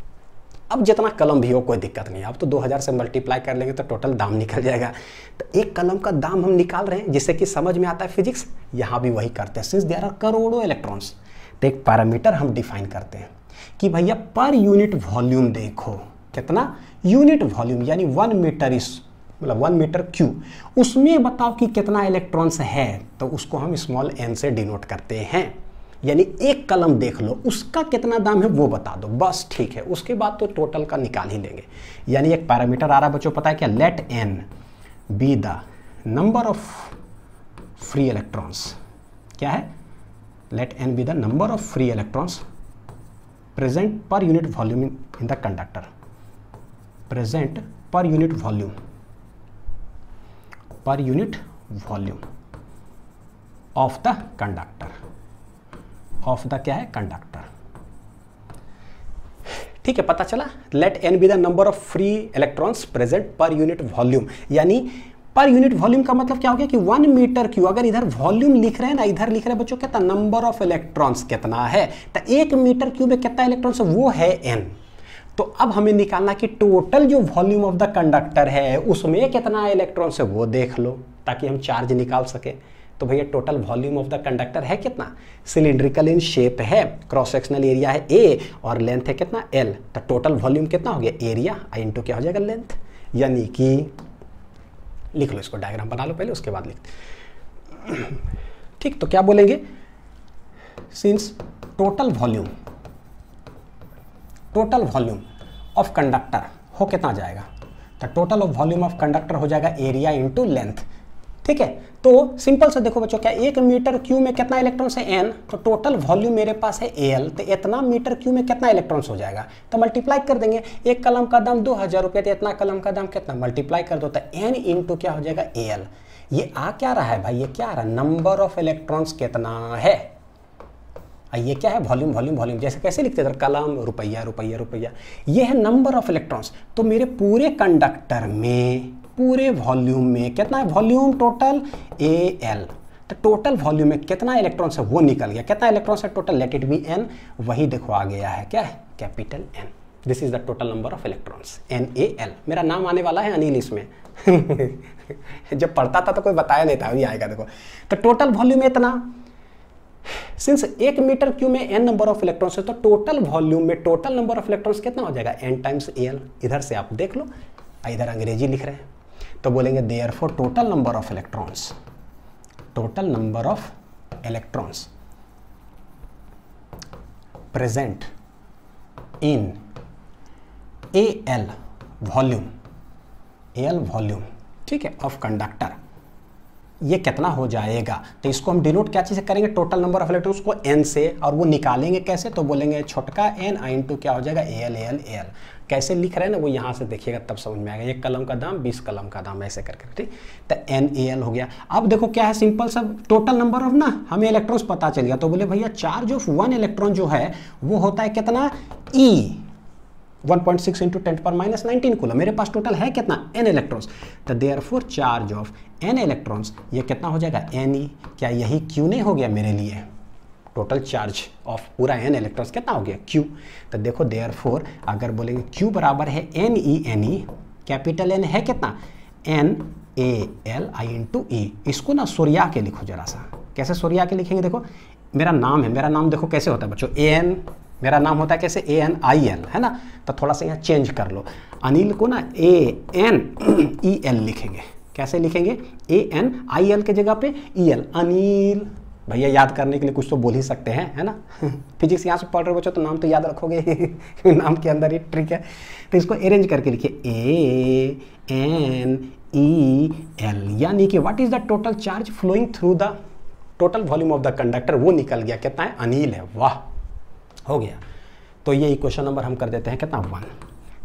अब जितना कलम भी हो कोई दिक्कत नहीं अब तो दो से मल्टीप्लाई कर लेंगे तो टोटल दाम निकल जाएगा तो एक कलम का दाम हम निकाल रहे हैं जिससे कि समझ में आता है फिजिक्स यहाँ भी वही करते हैं सिंस देर आर करोड़ों इलेक्ट्रॉन्स तो एक पैरामीटर हम डिफाइन करते हैं कि भैया पर यूनिट वॉल्यूम देखो कितना यूनिट वॉल्यूम यानी वन मीटर इस मतलब वन मीटर क्यू उसमें बताओ कि कितना इलेक्ट्रॉन्स है तो उसको हम स्मॉल एन से डिनोट करते हैं यानी एक कलम देख लो उसका कितना दाम है वो बता दो बस ठीक है उसके बाद तो टोटल का निकाल ही लेंगे यानी एक पैरामीटर आ रहा बच्चों पता है क्या let n be the number of free electrons क्या है let n be the number of free electrons present per unit volume in, in the conductor present per unit volume per unit volume of the conductor of the क्या है conductor ठीक है पता चला let n be the number of free electrons present per unit volume यानी पर यूनिट वॉल्यूम का मतलब क्या हो गया कि वन मीटर क्यू अगर इधर वॉल्यूम लिख रहे हैं ना इधर लिख रहे हैं बच्चों कहता नंबर ऑफ इलेक्ट्रॉन्स कितना है तो एक मीटर क्यू में कितना इलेक्ट्रॉन्स वो है एन तो अब हमें निकालना कि टोटल जो वॉल्यूम ऑफ द कंडक्टर है उसमें कितना इलेक्ट्रॉन्स है वो देख लो ताकि हम चार्ज निकाल सके तो भैया total volume of the conductor है कितना सिलिंड्रिकल इन शेप है क्रॉस सेक्शनल एरिया है ए और लेंथ है कितना एल तो टोटल वॉल्यूम कितना हो गया एरिया आई इंटू क्या हो जाएगा लेंथ यानी कि लिख लो इसको डायग्राम बना लो पहले उसके बाद लिख ठीक तो क्या बोलेंगे since total volume total volume of conductor हो कितना जाएगा तो total of volume of conductor हो जाएगा एरिया इंटू लेंथ ठीक है तो सिंपल से देखो बच्चों क्या एक मीटर क्यू में कितना इलेक्ट्रॉन्स है एन तो टोटल वॉल्यूम मेरे पास है ए एल तो इतना मीटर क्यू में कितना इलेक्ट्रॉन्स हो जाएगा तो मल्टीप्लाई कर देंगे एक कलम का दाम दो हज़ार रुपये तो इतना कलम का दाम कितना मल्टीप्लाई कर दो तो एन इंटू क्या हो जाएगा ए एल ये आ क्या रहा है भाई ये क्या आ रहा है नंबर ऑफ इलेक्ट्रॉन्स कितना है ये क्या है वॉल्यूम वॉल्यूम वॉल्यूम जैसे कैसे लिखते थे कलम रुपया रुपया रुपया ये है नंबर ऑफ इलेक्ट्रॉन्स तो मेरे पूरे कंडक्टर में पूरे वॉल्यूम में कितना है वॉल्यूम टोटल ए एल तो टोटल वॉल्यूम में कितना इलेक्ट्रॉन से वो निकल गया कितना इलेक्ट्रॉन से total let it be n वही देखो आ गया है क्या है capital n this is the total number of electrons n A l मेरा नाम आने वाला है अनिल इसमें जब पढ़ता था तो कोई बताया नहीं था अभी आएगा देखो तो टोटल वॉल्यूम इतना सिंस एक मीटर क्यू में एन नंबर ऑफ इलेक्ट्रॉन्स है तो टोटल वॉल्यूम में टोटल नंबर ऑफ इलेक्ट्रॉन्स कितना हो जाएगा एन टाइम्स ए एल इधर से आप देख लो इधर अंग्रेजी लिख रहे हैं तो बोलेंगे therefore total number of electrons total number of electrons present a l volume a l volume ठीक है ऑफ कंडक्टर ये कितना हो जाएगा तो इसको हम डिनोट क्या चीज़ करेंगे टोटल नंबर ऑफ इलेक्ट्रॉन्स को एन से और वो निकालेंगे कैसे तो बोलेंगे छोटका एन आई टू क्या हो जाएगा a l a l a l कैसे लिख रहे हैं ना वो यहाँ से देखिएगा तब समझ में आएगा एक कलम का दाम बीस कलम का दाम ऐसे करके ठीक तो एन ए एल हो गया अब देखो क्या है सिंपल सब टोटल नंबर ऑफ ना हमें इलेक्ट्रॉन्स पता चल गया तो बोले भैया चार्ज ऑफ वन इलेक्ट्रॉन जो है वो होता है कितना e one point six into ten power minus nineteen coulomb मेरे पास टोटल है कितना एन इलेक्ट्रॉन्स तो therefore charge of n electrons ये कितना हो जाएगा एन ई e। क्या यही क्यों नहीं हो गया मेरे लिए टोटल चार्ज ऑफ पूरा एन इलेक्ट्रॉन्स कितना हो गया क्यू तो देखो देयर फोर अगर बोलेंगे क्यू बराबर है N E N E capital N है कितना N A L I into E इसको ना सूर्या के लिखो जरा सा कैसे सूर्या के लिखेंगे देखो मेरा नाम है मेरा नाम देखो कैसे होता है बच्चों ए एन मेरा नाम होता है कैसे ए एन आई एल है ना तो थोड़ा सा यहाँ चेंज कर लो अनिल को ना ए एन ई एल लिखेंगे कैसे लिखेंगे ए एन आई एल के जगह पे ई e एल अनिल भैया याद करने के लिए कुछ तो बोल ही सकते हैं है ना फिजिक्स यहाँ से पढ़ रहे बच्चों तो नाम तो याद रखोगे नाम के अंदर ही ट्रिक है तो इसको अरेंज करके लिखिए ए एन ई एल यानी कि what is the total charge flowing through the total volume of the conductor वो निकल गया कितना है अनिल है वाह हो गया तो ये इक्वेशन नंबर हम कर देते हैं कितना वन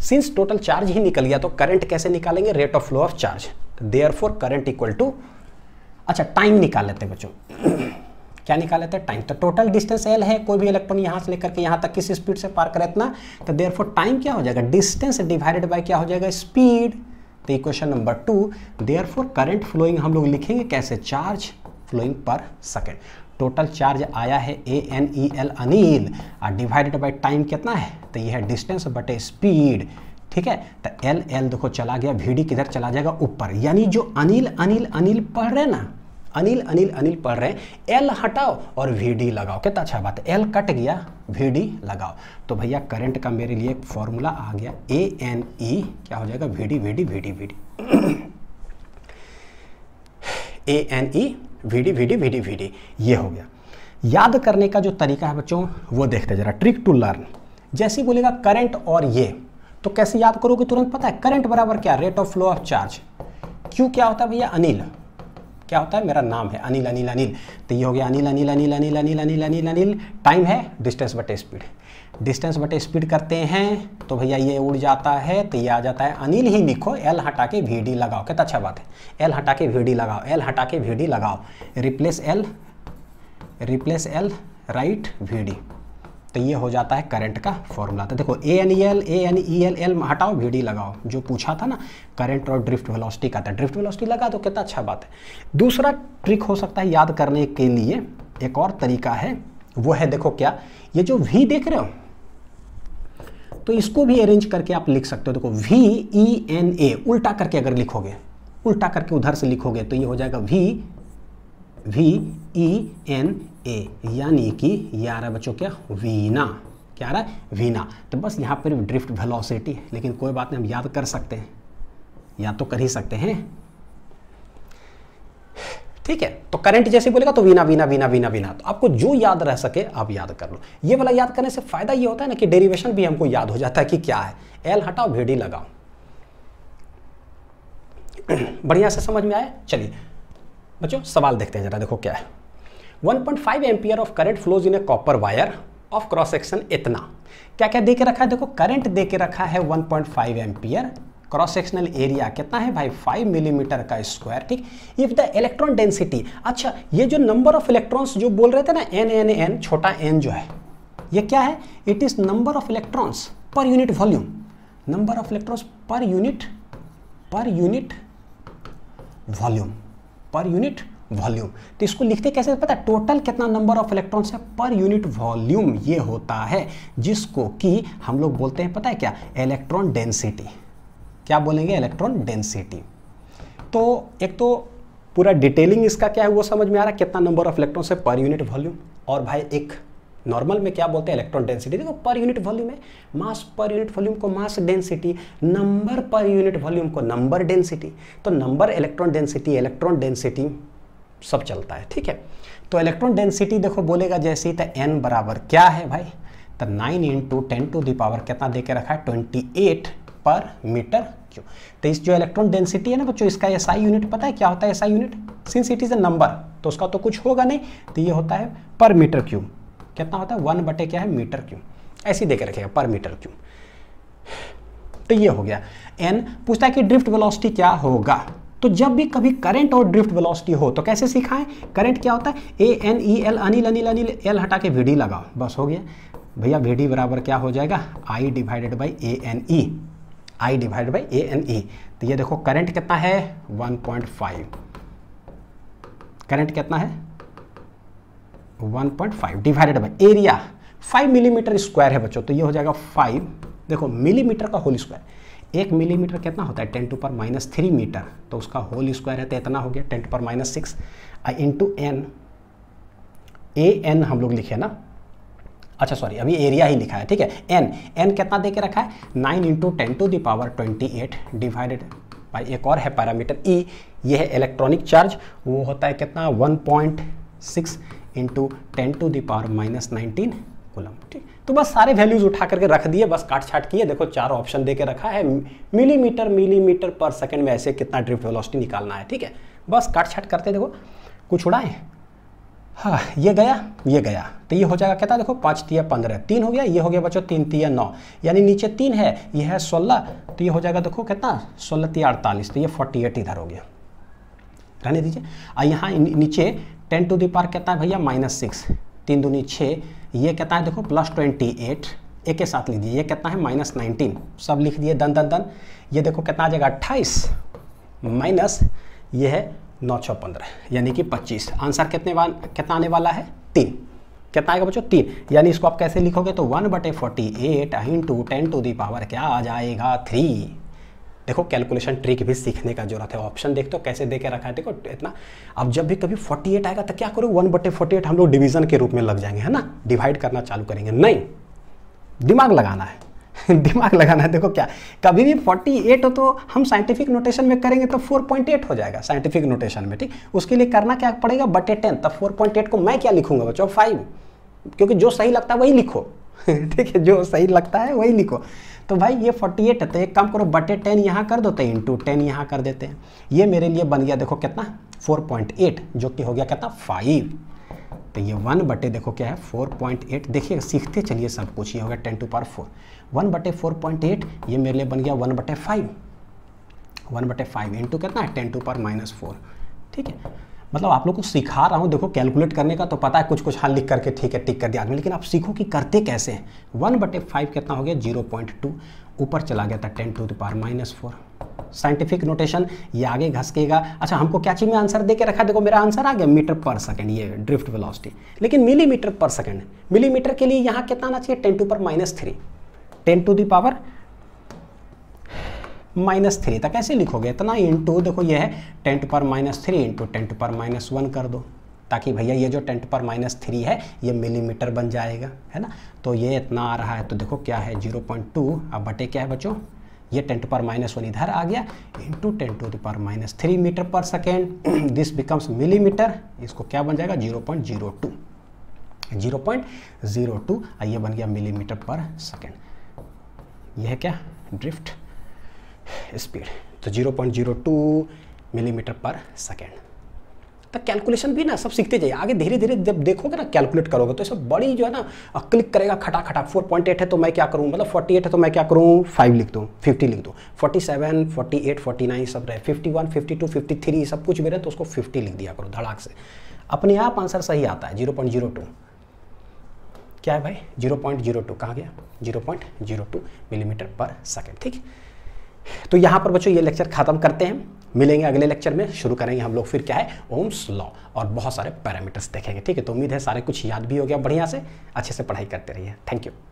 सिंस टोटल चार्ज ही निकल गया तो करंट कैसे निकालेंगे rate of flow of charge therefore current equal to अच्छा टाइम निकाल लेते हैं बच्चों क्या निकाल लेते हैं टाइम तो टोटल डिस्टेंस एल है कोई भी इलेक्ट्रॉन यहाँ से लेकर के यहाँ तक किस स्पीड से पार करे इतना तो देयर टाइम क्या हो जाएगा डिस्टेंस डिवाइडेड बाई क्या हो जाएगा स्पीड तो equation number two therefore current flowing हम लोग लिखेंगे कैसे charge flowing per second total charge आया है A N E L Anil और डिवाइडेड बाई टाइम कितना है तो यह है डिस्टेंस बटे स्पीड ठीक है तो एल एल देखो चला गया वी डी किधर चला जाएगा ऊपर यानी जो अनिल अनिल अनिल पढ़ रहे ना अनिल अनिल अनिल पढ़ रहे हैं एल हटाओ और वी डी लगाओ कितना अच्छा बात है एल कट गया वी डी लगाओ तो भैया करंट का मेरे लिए एक फॉर्मूला आ गया ए एन ई क्या हो जाएगा V D we D we D we D A N E V D we D we D we D ये हो गया याद करने का जो तरीका है बच्चों वो देखते जरा ट्रिक टू लर्न जैसे ही बोलेगा करंट और ये तो कैसे याद करोगे तुरंत पता है करंट बराबर क्या rate of flow of charge क्यों क्या होता है भैया अनिल क्या होता है मेरा नाम है अनिल अनिल अनिल तो ये हो गया अनिल अनिल अनिल अनिल अनिल अनिल अनिल अनिल टाइम है डिस्टेंस बटे स्पीड डिस्टेंस बटे स्पीड करते हैं तो भैया ये उड़ जाता है तो ये आ जाता है अनिल ही लिखो एल हटा के वी डी लगाओ कितना अच्छा बात है एल हटा के वी डी लगाओ एल हटा के वी डी लगाओ replace L replace L right V D तो ये हो जाता है करंट का फॉर्मूला तो देखो A N E L A N E L L हटाओ वी डी लगाओ जो पूछा था ना करंट और ड्रिफ्ट वेलोसिटी का था तो ड्रिफ्ट वेलोसिटी लगा तो कितना अच्छा बात है दूसरा ट्रिक हो सकता है याद करने के लिए एक और तरीका है वो है देखो क्या ये जो वी देख रहे हो तो इसको भी अरेंज करके आप लिख सकते हो देखो वी ई एन ए उल्टा करके अगर लिखोगे उल्टा करके उधर से लिखोगे तो ये हो जाएगा V V E N A यानी कि ये आ रहा बच्चों क्या वीना क्या आ रहा है वीना तो बस यहाँ पर ड्रिफ्ट वेलोसिटी लेकिन कोई बात नहीं हम याद कर सकते हैं याद तो कर ही सकते हैं ठीक है तो करंट जैसे बोलेगा तो वीना वीना वीना वीना वीना तो आपको जो याद रह सके आप याद कर लो ये वाला याद करने से फायदा ये होता है ना कि डेरिवेशन भी हमको याद हो जाता है कि क्या है एल हटाओ भेडी लगाओ बढ़िया से समझ में आया चलिए बच्चों सवाल देखते हैं जरा देखो क्या है 1.5 point ampere of current flows in a copper wire of cross section इतना क्या क्या दे के रखा है देखो करंट दे के रखा है 1.5 point ampere cross sectional area कितना है भाई 5 मिलीमीटर का स्क्वायर ठीक इफ द इलेक्ट्रॉन डेंसिटी अच्छा ये जो नंबर ऑफ इलेक्ट्रॉन्स जो बोल रहे थे ना एन एन एन छोटा एन जो है ये क्या है it is number of electrons per unit volume number of electrons per unit per unit volume per unit volume तो इसको लिखते कैसे पता है टोटल कितना नंबर ऑफ इलेक्ट्रॉन्स है पर यूनिट वॉल्यूम ये होता है जिसको कि हम लोग बोलते हैं पता है क्या इलेक्ट्रॉन डेंसिटी क्या बोलेंगे इलेक्ट्रॉन डेंसिटी तो एक तो पूरा डिटेलिंग इसका क्या है वो समझ में आ रहा है कितना नंबर ऑफ इलेक्ट्रॉन्स है पर यूनिट वॉल्यूम और भाई एक नॉर्मल में क्या बोलते हैं इलेक्ट्रॉन डेंसिटी देखो पर यूनिट वॉल्यूम है मास पर यूनिट वॉल्यूम को mass density number per unit volume को नंबर डेंसिटी तो number electron density electron density सब चलता है ठीक है तो इलेक्ट्रॉन डेंसिटी देखो बोलेगा जैसे ही तो एन बराबर क्या है भाई तो nine into ten to the power कितना दे के रखा है ट्वेंटी एट पर मीटर क्यों तो इस जो इलेक्ट्रॉन डेंसिटी है ना बच्चों इसका एस आई यूनिट पता है क्या होता है S I unit since it is a number तो उसका तो कुछ होगा नहीं तो ये होता है पर मीटर क्यूब कितना होता है वन बटे क्या है मीटर क्यूब ऐसे देकर रखेगा पर मीटर क्यूब तो ये हो गया एन पूछता है कि ड्रिफ्ट वेलोसिटी क्या होगा तो जब भी कभी करंट और ड्रिफ्ट वेलोसिटी हो तो कैसे सिखाएं करंट क्या होता है A N E L Anil Anil Anil L हटा के वी डी लगाओ बस हो गया भैया वी डी बराबर क्या हो जाएगा I divided by A N E I divided by A N E तो ये देखो करंट कितना है 1.5 करंट कितना है 1.5 divided by area 5 millimetre mm square है बच्चों तो ये हो जाएगा 5 देखो मिलीमीटर mm का होल स्क्वायर एक मिलीमीटर mm कितना होता है टेन टू पर माइनस थ्री मीटर तो उसका होल स्क्वायर है तो इतना हो गया टेन टू पर minus six into N A N हम लोग लिखे ना अच्छा सॉरी अभी एरिया ही लिखा है ठीक है एन एन कितना दे के रखा है nine into ten to the power twenty eight divided by एक और है पैरामीटर ई e, ये है इलेक्ट्रॉनिक चार्ज वो होता है कितना one point six into ten to the power minus nineteen coulomb ठीक तो बस सारे वैल्यूज उठा करके रख दिए बस काट छाट किए देखो चार ऑप्शन दे के रखा है मिलीमीटर मिलीमीटर पर सेकंड में ऐसे कितना ड्रिफ्ट वेलोसिटी निकालना है ठीक है बस काट छाट करते देखो कुछ उड़ाए हाँ ये गया ये गया तो ये हो जाएगा कहता देखो पाँच तिया पंद्रह तीन हो गया ये हो गया बच्चों तीन तिया नौ यानी नीचे तीन है ये है सोलह तो ये हो जाएगा देखो कितना सोलह तिया अड़तालीस तो ये फोर्टी एट इधर हो गया रहने दीजिए और यहाँ नीचे टेन टू दावर कहता है भैया माइनस सिक्स तीन दूनी छः ये कहता है देखो प्लस ट्वेंटी एट एक के साथ लीजिए ये कितना है माइनस नाइनटीन सब लिख दिए दन दन दन ये देखो कितना आ जाएगा अट्ठाईस माइनस ये है नौ छः पंद्रह यानी कि पच्चीस आंसर कितने वा कितना आने वाला है तीन कितना आएगा बच्चों तीन यानी इसको आप कैसे लिखोगे तो वन बटे forty eight into ten to the power क्या आ जाएगा थ्री देखो कैलकुलेशन ट्रिक भी सीखने का जरूरत है ऑप्शन देख तो कैसे दे के रखा है देखो इतना अब जब भी कभी 48 आएगा तो क्या करो वन बटे फोर्टी हम लोग डिवीजन के रूप में लग जाएंगे है ना डिवाइड करना चालू करेंगे नहीं दिमाग लगाना है दिमाग लगाना है देखो क्या कभी भी 48 हो तो हम साइंटिफिक नोटेशन में करेंगे तो 4.8 हो जाएगा साइंटिफिक नोटेशन में ठीक उसके लिए करना क्या पड़ेगा बटे टेन तब 4.8 को मैं क्या लिखूंगा बच्चों फाइव क्योंकि जो सही लगता है वही लिखो ठीक है जो सही लगता है वही लिखो तो भाई ये 48 है तो एक काम करो बटे 10 यहाँ कर दो तो इंटू टेन यहाँ कर देते हैं ये मेरे लिए बन गया देखो कितना 4.8 जो कि हो गया कितना 5 तो ये वन बटे देखो क्या है 4.8 देखिए सीखते चलिए सब कुछ ये हो गया ten to power four one बटे फोर ये मेरे लिए बन गया वन बटे फाइव वन बटे फाइव इंटू कितना है ten to power minus four ठीक है मतलब आप लोग को सिखा रहा हूँ देखो कैलकुलेट करने का तो पता है कुछ कुछ हाल लिख करके ठीक है टिक कर दिया आदमी लेकिन आप सीखो कि करते कैसे हैं वन बटे फाइव कितना हो गया जीरो पॉइंट टू ऊपर चला गया था ten to the power minus four scientific notation ये आगे घसकेगा अच्छा हमको क्या चीज़ में आंसर दे के रखा देखो मेरा आंसर आ गया मीटर पर सेकेंड ये ड्रिफ्ट वेलोसिटी लेकिन मिलीमीटर पर सेकेंड मिलीमीटर के लिए यहाँ कितना आना चाहिए टेन टू पर minus three ten to the power minus three था कैसे लिखोगे इतना इंटू देखो ये है टेन टू पर minus three into ten to पर माइनस वन कर दो ताकि भैया ये जो टेन टू पर माइनस थ्री है ये मिलीमीटर बन जाएगा है ना तो ये इतना आ रहा है तो देखो क्या है जीरो पॉइंट टू अब बटे क्या है बच्चों ये टेन टू पर माइनस वन इधर आ गया into ten to the minus three metre per second this becomes millimetre इसको क्या बन जाएगा zero point zero two zero point zero two ये बन गया मिलीमीटर पर सेकेंड यह क्या ड्रिफ्ट स्पीड तो 0.02 मिलीमीटर पर सेकेंड तो कैलकुलेशन भी ना सब सीखते जाइए आगे धीरे धीरे जब देखोगे ना कैलकुलेट करोगे तो सब बड़ी जो है ना क्लिक करेगा खटा खटा फोर पॉइंट एट है तो मैं क्या करूँ मतलब फोर्टी एट है तो मैं क्या करूँ फाइव लिख दूँ फिफ्टी लिख दूँ forty seven forty eight forty nine सब रहे fifty one fifty two fifty three सब कुछ रहे तो उसको फिफ्टी लिख दिया करो धड़ाक से अपने आप आंसर सही आता है जीरो पॉइंट जीरो टू क्या है भाई जीरो पॉइंट जीरो टू कहाँ गया zero point zero two millimetre per second ठीक तो यहाँ पर बच्चों ये लेक्चर खत्म करते हैं मिलेंगे अगले लेक्चर में शुरू करेंगे हम लोग फिर क्या है ओम्स लॉ और बहुत सारे पैरामीटर्स देखेंगे ठीक है तो उम्मीद है सारे कुछ याद भी हो गया बढ़िया से अच्छे से पढ़ाई करते रहिए थैंक यू